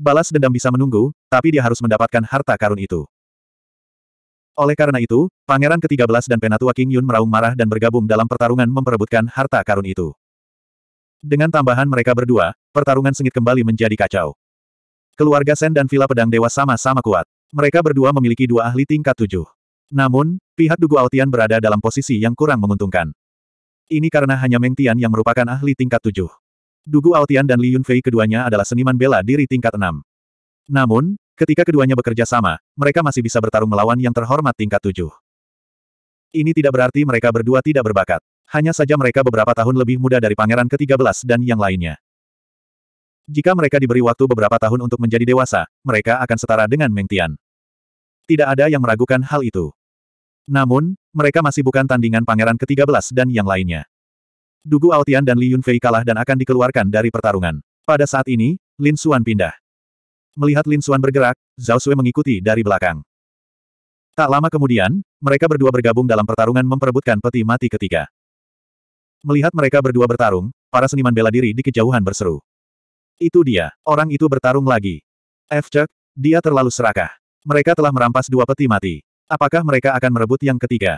Balas dendam bisa menunggu, tapi dia harus mendapatkan harta karun itu. Oleh karena itu, Pangeran ke-13 dan Penatua King Yun meraung marah dan bergabung dalam pertarungan memperebutkan harta karun itu. Dengan tambahan mereka berdua, pertarungan sengit kembali menjadi kacau. Keluarga Sen dan Villa Pedang Dewa sama-sama kuat. Mereka berdua memiliki dua ahli tingkat tujuh. Namun, pihak Dugu Altian berada dalam posisi yang kurang menguntungkan. Ini karena hanya Meng Tian yang merupakan ahli tingkat tujuh. Dugu Altian dan Li Yunfei keduanya adalah seniman bela diri tingkat enam. Namun, ketika keduanya bekerja sama, mereka masih bisa bertarung melawan yang terhormat tingkat tujuh. Ini tidak berarti mereka berdua tidak berbakat. Hanya saja mereka beberapa tahun lebih muda dari pangeran ke-13 dan yang lainnya. Jika mereka diberi waktu beberapa tahun untuk menjadi dewasa, mereka akan setara dengan Mengtian. Tidak ada yang meragukan hal itu. Namun, mereka masih bukan tandingan pangeran ke-13 dan yang lainnya. Dugu Aotian dan Li Yunfei kalah dan akan dikeluarkan dari pertarungan. Pada saat ini, Lin Xuan pindah. Melihat Lin Xuan bergerak, Zhao Sui mengikuti dari belakang. Tak lama kemudian, mereka berdua bergabung dalam pertarungan memperebutkan peti mati ketiga. Melihat mereka berdua bertarung, para seniman bela diri di kejauhan berseru. Itu dia, orang itu bertarung lagi. F. dia terlalu serakah. Mereka telah merampas dua peti mati. Apakah mereka akan merebut yang ketiga?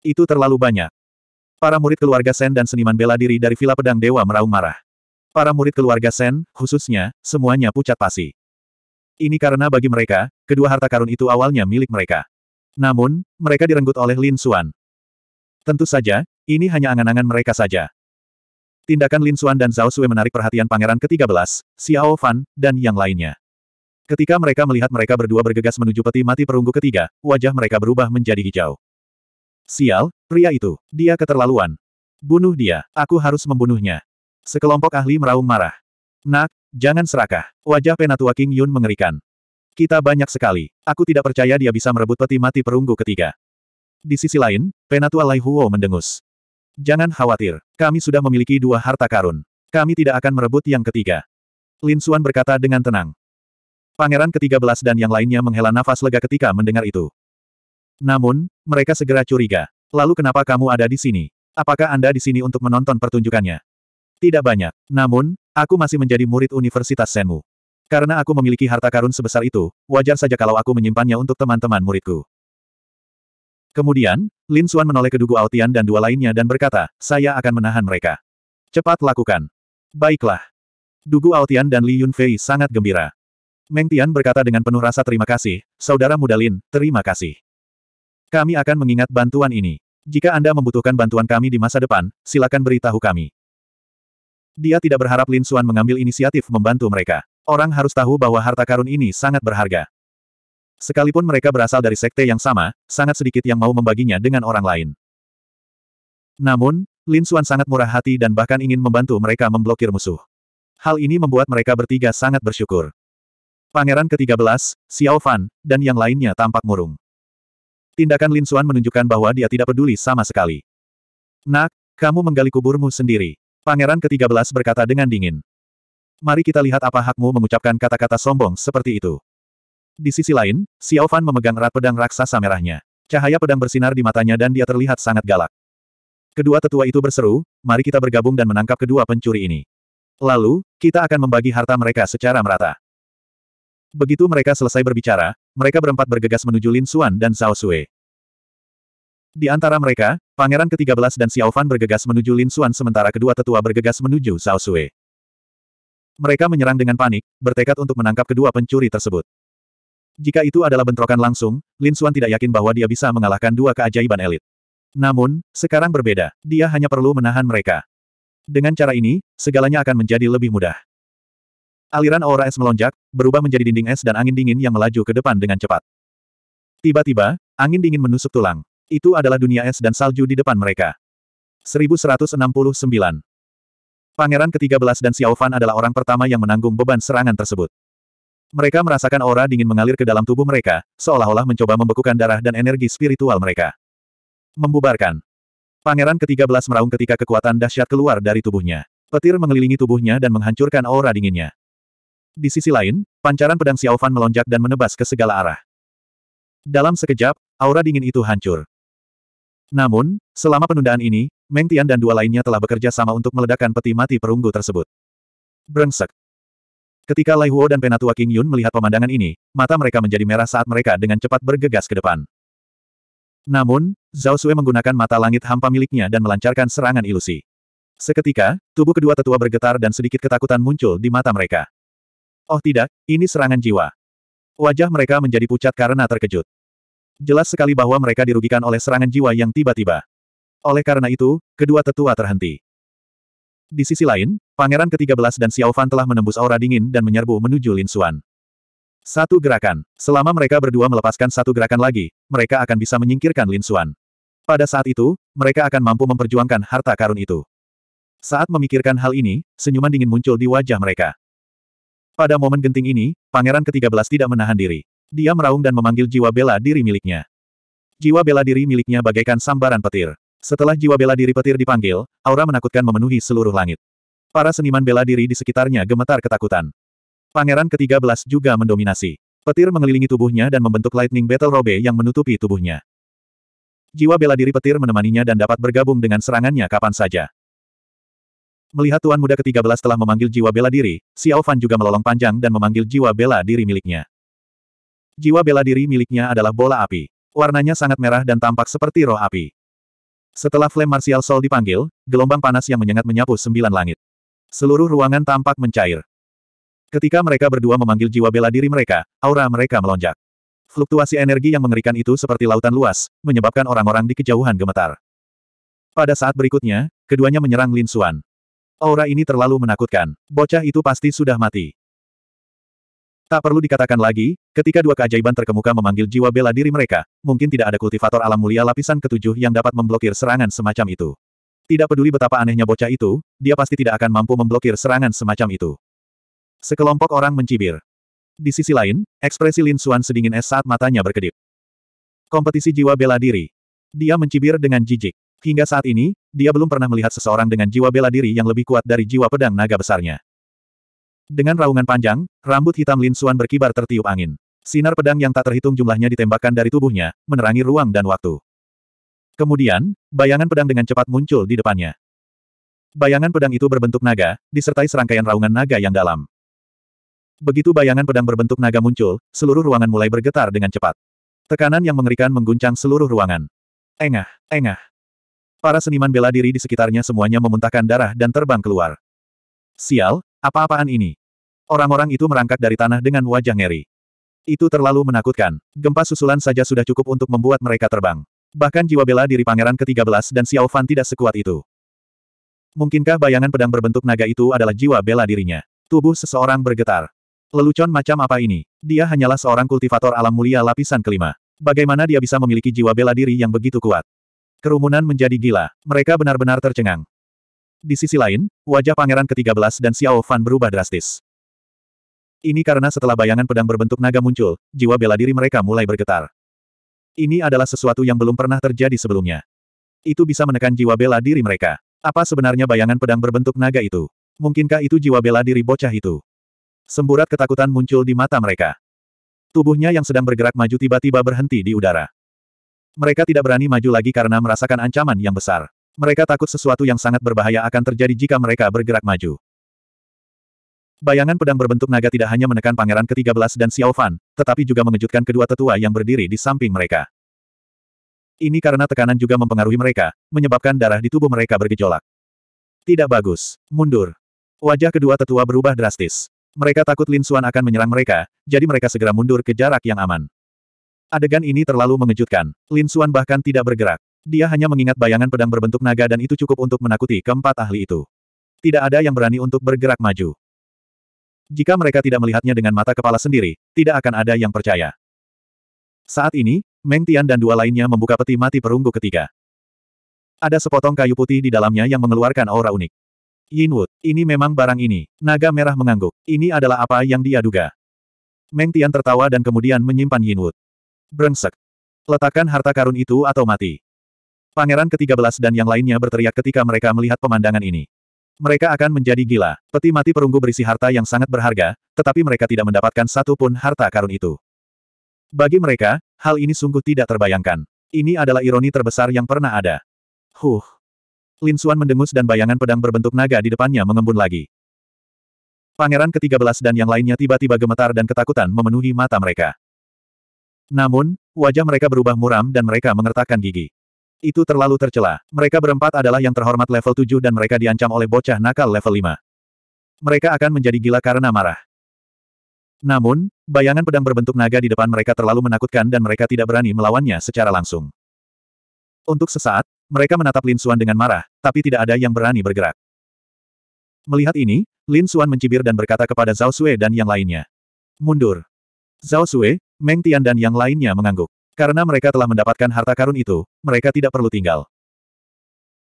Itu terlalu banyak. Para murid keluarga Sen dan seniman bela diri dari Villa Pedang Dewa meraung marah. Para murid keluarga Sen, khususnya, semuanya pucat pasi. Ini karena bagi mereka, kedua harta karun itu awalnya milik mereka. Namun, mereka direnggut oleh Lin Xuan. Tentu saja, ini hanya angan-angan mereka saja. Tindakan Lin Xuan dan Zhao Sui menarik perhatian pangeran ke-13, Xiao Fan, dan yang lainnya. Ketika mereka melihat mereka berdua bergegas menuju peti mati perunggu ketiga, wajah mereka berubah menjadi hijau. Sial, pria itu, dia keterlaluan. Bunuh dia, aku harus membunuhnya. Sekelompok ahli meraung marah. Nak, jangan serakah. Wajah penatua King Yun mengerikan. Kita banyak sekali. Aku tidak percaya dia bisa merebut peti mati perunggu ketiga. Di sisi lain, Penatua Lai Huo mendengus. Jangan khawatir, kami sudah memiliki dua harta karun. Kami tidak akan merebut yang ketiga. Lin Xuan berkata dengan tenang. Pangeran ke-13 dan yang lainnya menghela nafas lega ketika mendengar itu. Namun, mereka segera curiga. Lalu kenapa kamu ada di sini? Apakah Anda di sini untuk menonton pertunjukannya? Tidak banyak. Namun, aku masih menjadi murid Universitas Senmu. Karena aku memiliki harta karun sebesar itu, wajar saja kalau aku menyimpannya untuk teman-teman muridku. Kemudian, Lin Suan menoleh ke Dugu Aotian dan dua lainnya dan berkata, saya akan menahan mereka. Cepat lakukan. Baiklah. Dugu Aotian dan Li Yunfei sangat gembira. Meng Tian berkata dengan penuh rasa terima kasih, Saudara muda Lin, terima kasih. Kami akan mengingat bantuan ini. Jika Anda membutuhkan bantuan kami di masa depan, silakan beritahu kami. Dia tidak berharap Lin Suan mengambil inisiatif membantu mereka. Orang harus tahu bahwa harta karun ini sangat berharga. Sekalipun mereka berasal dari sekte yang sama, sangat sedikit yang mau membaginya dengan orang lain. Namun, Lin Xuan sangat murah hati dan bahkan ingin membantu mereka memblokir musuh. Hal ini membuat mereka bertiga sangat bersyukur. Pangeran ke-13, Xiao Fan, dan yang lainnya tampak murung. Tindakan Lin Xuan menunjukkan bahwa dia tidak peduli sama sekali. Nak, kamu menggali kuburmu sendiri. Pangeran ke-13 berkata dengan dingin. Mari kita lihat apa hakmu mengucapkan kata-kata sombong seperti itu. Di sisi lain, Xiao Fan memegang erat pedang raksasa merahnya. Cahaya pedang bersinar di matanya dan dia terlihat sangat galak. Kedua tetua itu berseru, mari kita bergabung dan menangkap kedua pencuri ini. Lalu, kita akan membagi harta mereka secara merata. Begitu mereka selesai berbicara, mereka berempat bergegas menuju Lin Xuan dan Zhao Sui. Di antara mereka, Pangeran ke-13 dan Xiao Fan bergegas menuju Lin Xuan sementara kedua tetua bergegas menuju Zhao Sui. Mereka menyerang dengan panik, bertekad untuk menangkap kedua pencuri tersebut. Jika itu adalah bentrokan langsung, Lin Xuan tidak yakin bahwa dia bisa mengalahkan dua keajaiban elit. Namun, sekarang berbeda. Dia hanya perlu menahan mereka. Dengan cara ini, segalanya akan menjadi lebih mudah. Aliran aura es melonjak, berubah menjadi dinding es dan angin dingin yang melaju ke depan dengan cepat. Tiba-tiba, angin dingin menusuk tulang. Itu adalah dunia es dan salju di depan mereka. 1169 Pangeran ke-13 dan Xiao Fan adalah orang pertama yang menanggung beban serangan tersebut. Mereka merasakan aura dingin mengalir ke dalam tubuh mereka, seolah-olah mencoba membekukan darah dan energi spiritual mereka. Membubarkan. Pangeran ke-13 meraung ketika kekuatan dahsyat keluar dari tubuhnya. Petir mengelilingi tubuhnya dan menghancurkan aura dinginnya. Di sisi lain, pancaran pedang Xiaofan melonjak dan menebas ke segala arah. Dalam sekejap, aura dingin itu hancur. Namun, selama penundaan ini, Meng Tian dan dua lainnya telah bekerja sama untuk meledakkan peti mati perunggu tersebut. Brengsek. Ketika Lai Huo dan Penatua King Yun melihat pemandangan ini, mata mereka menjadi merah saat mereka dengan cepat bergegas ke depan. Namun, Zhao Sui menggunakan mata langit hampa miliknya dan melancarkan serangan ilusi. Seketika, tubuh kedua tetua bergetar dan sedikit ketakutan muncul di mata mereka. Oh tidak, ini serangan jiwa. Wajah mereka menjadi pucat karena terkejut. Jelas sekali bahwa mereka dirugikan oleh serangan jiwa yang tiba-tiba. Oleh karena itu, kedua tetua terhenti. Di sisi lain, Pangeran ke-13 dan Xiao Fan telah menembus aura dingin dan menyerbu menuju Lin Xuan. Satu gerakan. Selama mereka berdua melepaskan satu gerakan lagi, mereka akan bisa menyingkirkan Lin Xuan. Pada saat itu, mereka akan mampu memperjuangkan harta karun itu. Saat memikirkan hal ini, senyuman dingin muncul di wajah mereka. Pada momen genting ini, pangeran ke-13 tidak menahan diri. Dia meraung dan memanggil jiwa bela diri miliknya. Jiwa bela diri miliknya bagaikan sambaran petir. Setelah jiwa bela diri petir dipanggil, aura menakutkan memenuhi seluruh langit. Para seniman bela diri di sekitarnya gemetar ketakutan. Pangeran ke-13 juga mendominasi. Petir mengelilingi tubuhnya dan membentuk Lightning Battle Robe yang menutupi tubuhnya. Jiwa bela diri petir menemaninya dan dapat bergabung dengan serangannya kapan saja. Melihat Tuan Muda ke-13 telah memanggil jiwa bela diri, Xiao Fan juga melolong panjang dan memanggil jiwa bela diri miliknya. Jiwa bela diri miliknya adalah bola api. Warnanya sangat merah dan tampak seperti roh api. Setelah flame martial soul dipanggil, gelombang panas yang menyengat menyapu sembilan langit. Seluruh ruangan tampak mencair. Ketika mereka berdua memanggil jiwa bela diri mereka, aura mereka melonjak. Fluktuasi energi yang mengerikan itu seperti lautan luas, menyebabkan orang-orang di kejauhan gemetar. Pada saat berikutnya, keduanya menyerang Lin Xuan. Aura ini terlalu menakutkan. Bocah itu pasti sudah mati. Tak perlu dikatakan lagi, ketika dua keajaiban terkemuka memanggil jiwa bela diri mereka, mungkin tidak ada kultivator alam mulia lapisan ketujuh yang dapat memblokir serangan semacam itu. Tidak peduli betapa anehnya bocah itu, dia pasti tidak akan mampu memblokir serangan semacam itu. Sekelompok orang mencibir. Di sisi lain, ekspresi Lin Xuan sedingin es saat matanya berkedip. Kompetisi jiwa bela diri. Dia mencibir dengan jijik. Hingga saat ini, dia belum pernah melihat seseorang dengan jiwa bela diri yang lebih kuat dari jiwa pedang naga besarnya. Dengan raungan panjang, rambut hitam Lin Xuan berkibar tertiup angin. Sinar pedang yang tak terhitung jumlahnya ditembakkan dari tubuhnya, menerangi ruang dan waktu. Kemudian, bayangan pedang dengan cepat muncul di depannya. Bayangan pedang itu berbentuk naga, disertai serangkaian raungan naga yang dalam. Begitu bayangan pedang berbentuk naga muncul, seluruh ruangan mulai bergetar dengan cepat. Tekanan yang mengerikan mengguncang seluruh ruangan. Engah, engah. Para seniman bela diri di sekitarnya semuanya memuntahkan darah dan terbang keluar. Sial, apa-apaan ini? Orang-orang itu merangkak dari tanah dengan wajah ngeri. Itu terlalu menakutkan. Gempa susulan saja sudah cukup untuk membuat mereka terbang. Bahkan jiwa bela diri pangeran ke-13 dan Xiao Fan tidak sekuat itu. Mungkinkah bayangan pedang berbentuk naga itu adalah jiwa bela dirinya? Tubuh seseorang bergetar. Lelucon macam apa ini? Dia hanyalah seorang kultivator alam mulia lapisan kelima. Bagaimana dia bisa memiliki jiwa bela diri yang begitu kuat? Kerumunan menjadi gila. Mereka benar-benar tercengang. Di sisi lain, wajah pangeran ke-13 dan Xiao Fan berubah drastis. Ini karena setelah bayangan pedang berbentuk naga muncul, jiwa bela diri mereka mulai bergetar. Ini adalah sesuatu yang belum pernah terjadi sebelumnya. Itu bisa menekan jiwa bela diri mereka. Apa sebenarnya bayangan pedang berbentuk naga itu? Mungkinkah itu jiwa bela diri bocah itu? Semburat ketakutan muncul di mata mereka. Tubuhnya yang sedang bergerak maju tiba-tiba berhenti di udara. Mereka tidak berani maju lagi karena merasakan ancaman yang besar. Mereka takut sesuatu yang sangat berbahaya akan terjadi jika mereka bergerak maju. Bayangan pedang berbentuk naga tidak hanya menekan pangeran ke-13 dan Xiao Fan, tetapi juga mengejutkan kedua tetua yang berdiri di samping mereka. Ini karena tekanan juga mempengaruhi mereka, menyebabkan darah di tubuh mereka bergejolak. Tidak bagus. Mundur. Wajah kedua tetua berubah drastis. Mereka takut Lin Xuan akan menyerang mereka, jadi mereka segera mundur ke jarak yang aman. Adegan ini terlalu mengejutkan. Lin Xuan bahkan tidak bergerak. Dia hanya mengingat bayangan pedang berbentuk naga dan itu cukup untuk menakuti keempat ahli itu. Tidak ada yang berani untuk bergerak maju. Jika mereka tidak melihatnya dengan mata kepala sendiri, tidak akan ada yang percaya. Saat ini, Meng Tian dan dua lainnya membuka peti mati perunggu ketiga. Ada sepotong kayu putih di dalamnya yang mengeluarkan aura unik. Yin Wu, ini memang barang ini. Naga merah mengangguk. Ini adalah apa yang dia duga. Meng Tian tertawa dan kemudian menyimpan Yin Wu. Brengsek. Letakkan harta karun itu atau mati. Pangeran ke-13 dan yang lainnya berteriak ketika mereka melihat pemandangan ini. Mereka akan menjadi gila. Peti mati perunggu berisi harta yang sangat berharga, tetapi mereka tidak mendapatkan satu pun harta karun itu. Bagi mereka, hal ini sungguh tidak terbayangkan. Ini adalah ironi terbesar yang pernah ada. Huh. Lin Xuan mendengus dan bayangan pedang berbentuk naga di depannya mengembun lagi. Pangeran ke-13 dan yang lainnya tiba-tiba gemetar dan ketakutan memenuhi mata mereka. Namun, wajah mereka berubah muram dan mereka mengertakkan gigi. Itu terlalu tercela. Mereka berempat adalah yang terhormat level 7 dan mereka diancam oleh bocah nakal level 5. Mereka akan menjadi gila karena marah. Namun, bayangan pedang berbentuk naga di depan mereka terlalu menakutkan dan mereka tidak berani melawannya secara langsung. Untuk sesaat, mereka menatap Lin Xuan dengan marah, tapi tidak ada yang berani bergerak. Melihat ini, Lin Xuan mencibir dan berkata kepada Zhao Sui dan yang lainnya. Mundur. Zhao Sui, Meng Tian dan yang lainnya mengangguk. Karena mereka telah mendapatkan harta karun itu, mereka tidak perlu tinggal.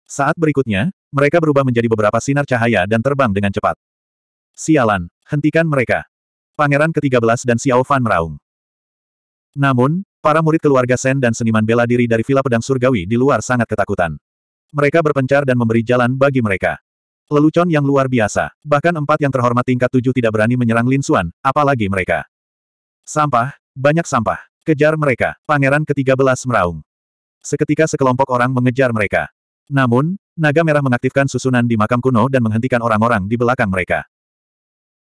Saat berikutnya, mereka berubah menjadi beberapa sinar cahaya dan terbang dengan cepat. Sialan, hentikan mereka. Pangeran ke-13 dan Xiao Fan meraung. Namun, para murid keluarga Sen dan seniman bela diri dari Villa Pedang Surgawi di luar sangat ketakutan. Mereka berpencar dan memberi jalan bagi mereka. Lelucon yang luar biasa, bahkan empat yang terhormat tingkat tujuh tidak berani menyerang Lin Xuan, apalagi mereka. Sampah, banyak sampah. Kejar mereka, pangeran ke-13 meraung. Seketika sekelompok orang mengejar mereka. Namun, naga merah mengaktifkan susunan di makam kuno dan menghentikan orang-orang di belakang mereka.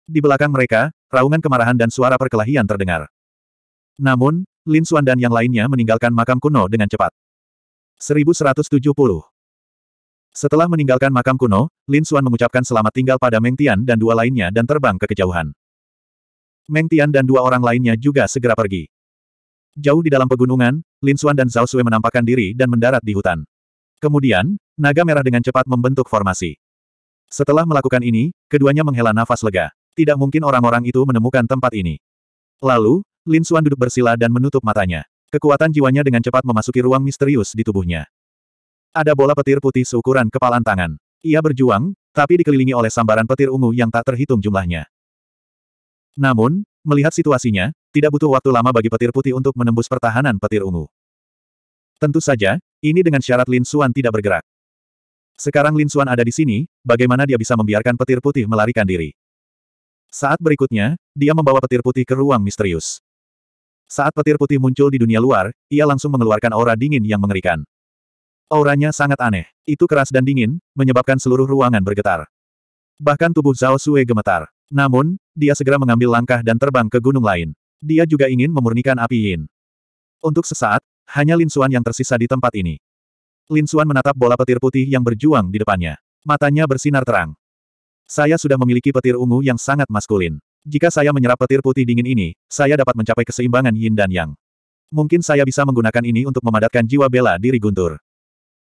Di belakang mereka, raungan kemarahan dan suara perkelahian terdengar. Namun, Lin Xuan dan yang lainnya meninggalkan makam kuno dengan cepat. 1170 Setelah meninggalkan makam kuno, Lin Xuan mengucapkan selamat tinggal pada Meng Tian dan dua lainnya dan terbang ke kejauhan. Meng Tian dan dua orang lainnya juga segera pergi. Jauh di dalam pegunungan, Lin Xuan dan Zhao Sui menampakkan diri dan mendarat di hutan. Kemudian, naga merah dengan cepat membentuk formasi. Setelah melakukan ini, keduanya menghela nafas lega. Tidak mungkin orang-orang itu menemukan tempat ini. Lalu, Lin Xuan duduk bersila dan menutup matanya. Kekuatan jiwanya dengan cepat memasuki ruang misterius di tubuhnya. Ada bola petir putih seukuran kepalan tangan. Ia berjuang, tapi dikelilingi oleh sambaran petir ungu yang tak terhitung jumlahnya. Namun, melihat situasinya, tidak butuh waktu lama bagi petir putih untuk menembus pertahanan petir ungu. Tentu saja, ini dengan syarat Lin Suan tidak bergerak. Sekarang Lin Suan ada di sini, bagaimana dia bisa membiarkan petir putih melarikan diri? Saat berikutnya, dia membawa petir putih ke ruang misterius. Saat petir putih muncul di dunia luar, ia langsung mengeluarkan aura dingin yang mengerikan. Auranya sangat aneh. Itu keras dan dingin, menyebabkan seluruh ruangan bergetar. Bahkan tubuh Zhao Sui gemetar. Namun, dia segera mengambil langkah dan terbang ke gunung lain. Dia juga ingin memurnikan api Yin. Untuk sesaat, hanya Lin Xuan yang tersisa di tempat ini. Lin Xuan menatap bola petir putih yang berjuang di depannya. Matanya bersinar terang. Saya sudah memiliki petir ungu yang sangat maskulin. Jika saya menyerap petir putih dingin ini, saya dapat mencapai keseimbangan yin dan yang. Mungkin saya bisa menggunakan ini untuk memadatkan jiwa bela diri guntur.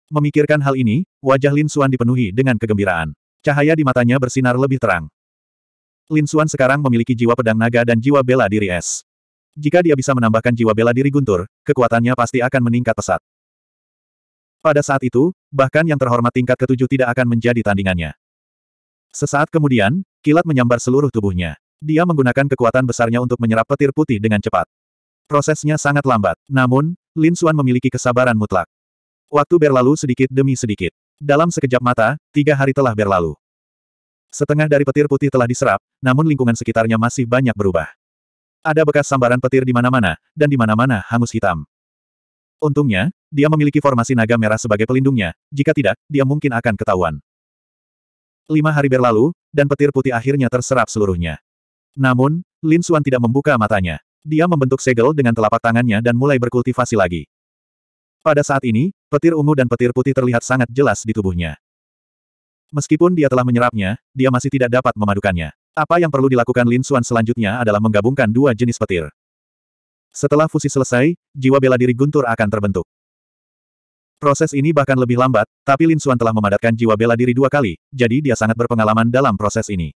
Memikirkan hal ini, wajah Lin Xuan dipenuhi dengan kegembiraan. Cahaya di matanya bersinar lebih terang. Lin Xuan sekarang memiliki jiwa pedang naga dan jiwa bela diri es. Jika dia bisa menambahkan jiwa bela diri guntur, kekuatannya pasti akan meningkat pesat. Pada saat itu, bahkan yang terhormat tingkat ketujuh tidak akan menjadi tandingannya. Sesaat kemudian, kilat menyambar seluruh tubuhnya. Dia menggunakan kekuatan besarnya untuk menyerap petir putih dengan cepat. Prosesnya sangat lambat, namun, Lin Xuan memiliki kesabaran mutlak. Waktu berlalu sedikit demi sedikit. Dalam sekejap mata, tiga hari telah berlalu. Setengah dari petir putih telah diserap, namun lingkungan sekitarnya masih banyak berubah. Ada bekas sambaran petir di mana-mana, dan di mana-mana hangus hitam. Untungnya, dia memiliki formasi naga merah sebagai pelindungnya, jika tidak, dia mungkin akan ketahuan. Lima hari berlalu, dan petir putih akhirnya terserap seluruhnya. Namun, Lin Xuan tidak membuka matanya. Dia membentuk segel dengan telapak tangannya dan mulai berkultivasi lagi. Pada saat ini, petir ungu dan petir putih terlihat sangat jelas di tubuhnya. Meskipun dia telah menyerapnya, dia masih tidak dapat memadukannya. Apa yang perlu dilakukan Lin Xuan selanjutnya adalah menggabungkan dua jenis petir. Setelah fusi selesai, jiwa bela diri guntur akan terbentuk. Proses ini bahkan lebih lambat, tapi Lin Xuan telah memadatkan jiwa bela diri dua kali, jadi dia sangat berpengalaman dalam proses ini.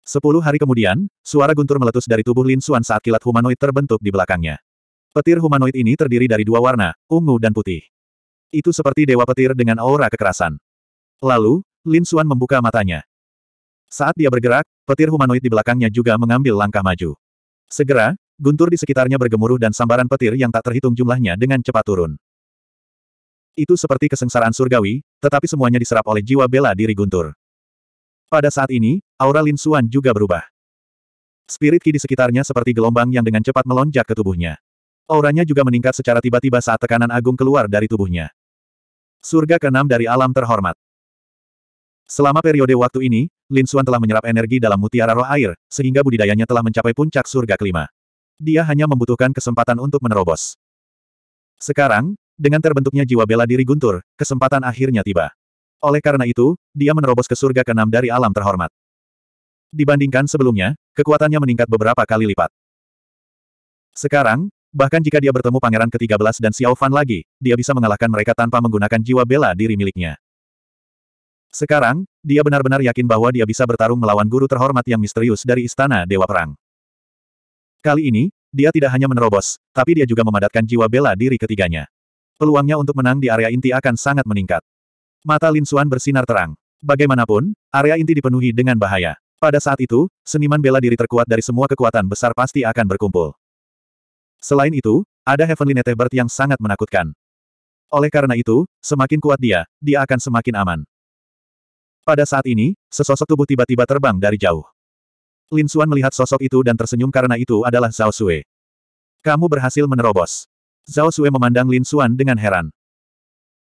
Sepuluh hari kemudian, suara guntur meletus dari tubuh Lin Xuan saat kilat humanoid terbentuk di belakangnya. Petir humanoid ini terdiri dari dua warna, ungu dan putih. Itu seperti dewa petir dengan aura kekerasan. Lalu, Lin Xuan membuka matanya. Saat dia bergerak, petir humanoid di belakangnya juga mengambil langkah maju. Segera, guntur di sekitarnya bergemuruh dan sambaran petir yang tak terhitung jumlahnya dengan cepat turun. Itu seperti kesengsaraan surgawi, tetapi semuanya diserap oleh jiwa bela diri guntur. Pada saat ini, aura Lin Xuan juga berubah. Spirit ki di sekitarnya seperti gelombang yang dengan cepat melonjak ke tubuhnya. Auranya juga meningkat secara tiba-tiba saat tekanan agung keluar dari tubuhnya. Surga keenam dari alam terhormat. Selama periode waktu ini, Lin Xuan telah menyerap energi dalam mutiara roh air, sehingga budidayanya telah mencapai puncak surga kelima. Dia hanya membutuhkan kesempatan untuk menerobos. Sekarang, dengan terbentuknya jiwa bela diri guntur, kesempatan akhirnya tiba. Oleh karena itu, dia menerobos ke surga keenam dari alam terhormat. Dibandingkan sebelumnya, kekuatannya meningkat beberapa kali lipat. Sekarang, bahkan jika dia bertemu pangeran ke-13 dan Xiao Fan lagi, dia bisa mengalahkan mereka tanpa menggunakan jiwa bela diri miliknya. Sekarang, dia benar-benar yakin bahwa dia bisa bertarung melawan guru terhormat yang misterius dari Istana Dewa Perang. Kali ini, dia tidak hanya menerobos, tapi dia juga memadatkan jiwa bela diri ketiganya. Peluangnya untuk menang di area inti akan sangat meningkat. Mata Lin Xuan bersinar terang. Bagaimanapun, area inti dipenuhi dengan bahaya. Pada saat itu, seniman bela diri terkuat dari semua kekuatan besar pasti akan berkumpul. Selain itu, ada Heavenly Netebert yang sangat menakutkan. Oleh karena itu, semakin kuat dia, dia akan semakin aman. Pada saat ini, sesosok tubuh tiba-tiba terbang dari jauh. Lin Xuan melihat sosok itu dan tersenyum karena itu adalah Zhao Sui. Kamu berhasil menerobos. Zhao Sui memandang Lin Xuan dengan heran.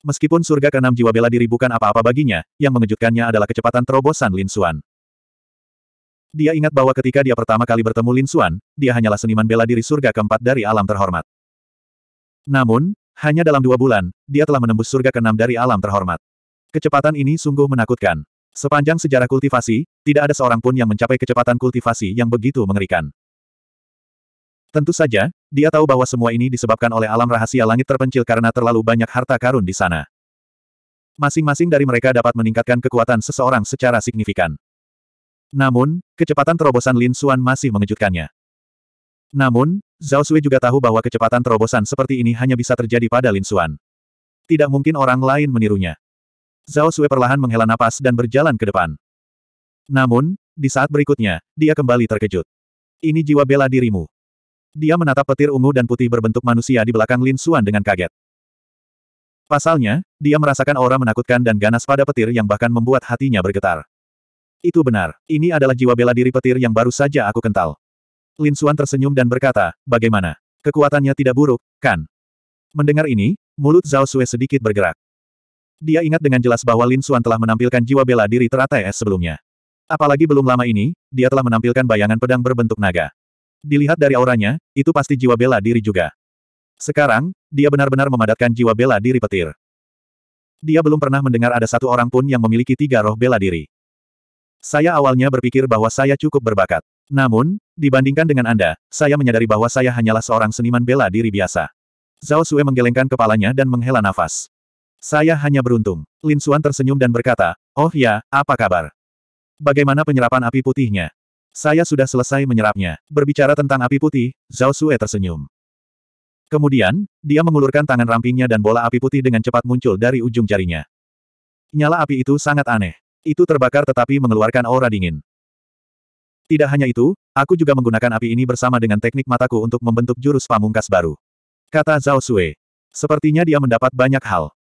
Meskipun surga keenam jiwa bela diri bukan apa-apa baginya, yang mengejutkannya adalah kecepatan terobosan Lin Xuan. Dia ingat bahwa ketika dia pertama kali bertemu Lin Xuan, dia hanyalah seniman bela diri surga keempat dari alam terhormat. Namun, hanya dalam dua bulan, dia telah menembus surga keenam dari alam terhormat. Kecepatan ini sungguh menakutkan. Sepanjang sejarah kultivasi, tidak ada seorang pun yang mencapai kecepatan kultivasi yang begitu mengerikan. Tentu saja, dia tahu bahwa semua ini disebabkan oleh alam rahasia langit terpencil karena terlalu banyak harta karun di sana. Masing-masing dari mereka dapat meningkatkan kekuatan seseorang secara signifikan. Namun, kecepatan terobosan Lin Xuan masih mengejutkannya. Namun, Zhao Sui juga tahu bahwa kecepatan terobosan seperti ini hanya bisa terjadi pada Lin Xuan. Tidak mungkin orang lain menirunya. Zhao Sui perlahan menghela napas dan berjalan ke depan. Namun, di saat berikutnya, dia kembali terkejut. Ini jiwa bela dirimu. Dia menatap petir ungu dan putih berbentuk manusia di belakang Lin Suan dengan kaget. Pasalnya, dia merasakan aura menakutkan dan ganas pada petir yang bahkan membuat hatinya bergetar. Itu benar, ini adalah jiwa bela diri petir yang baru saja aku kental. Lin Suan tersenyum dan berkata, bagaimana? Kekuatannya tidak buruk, kan? Mendengar ini, mulut Zhao Sui sedikit bergerak. Dia ingat dengan jelas bahwa Lin Suan telah menampilkan jiwa bela diri teratai es sebelumnya. Apalagi belum lama ini, dia telah menampilkan bayangan pedang berbentuk naga. Dilihat dari auranya, itu pasti jiwa bela diri juga. Sekarang, dia benar-benar memadatkan jiwa bela diri petir. Dia belum pernah mendengar ada satu orang pun yang memiliki tiga roh bela diri. Saya awalnya berpikir bahwa saya cukup berbakat. Namun, dibandingkan dengan Anda, saya menyadari bahwa saya hanyalah seorang seniman bela diri biasa. Zhao Sue menggelengkan kepalanya dan menghela nafas. Saya hanya beruntung. Lin Suan tersenyum dan berkata, Oh ya, apa kabar? Bagaimana penyerapan api putihnya? Saya sudah selesai menyerapnya. Berbicara tentang api putih, Zhao Sue tersenyum. Kemudian, dia mengulurkan tangan rampingnya dan bola api putih dengan cepat muncul dari ujung jarinya. Nyala api itu sangat aneh. Itu terbakar tetapi mengeluarkan aura dingin. Tidak hanya itu, aku juga menggunakan api ini bersama dengan teknik mataku untuk membentuk jurus pamungkas baru. Kata Zhao Sue. Sepertinya dia mendapat banyak hal.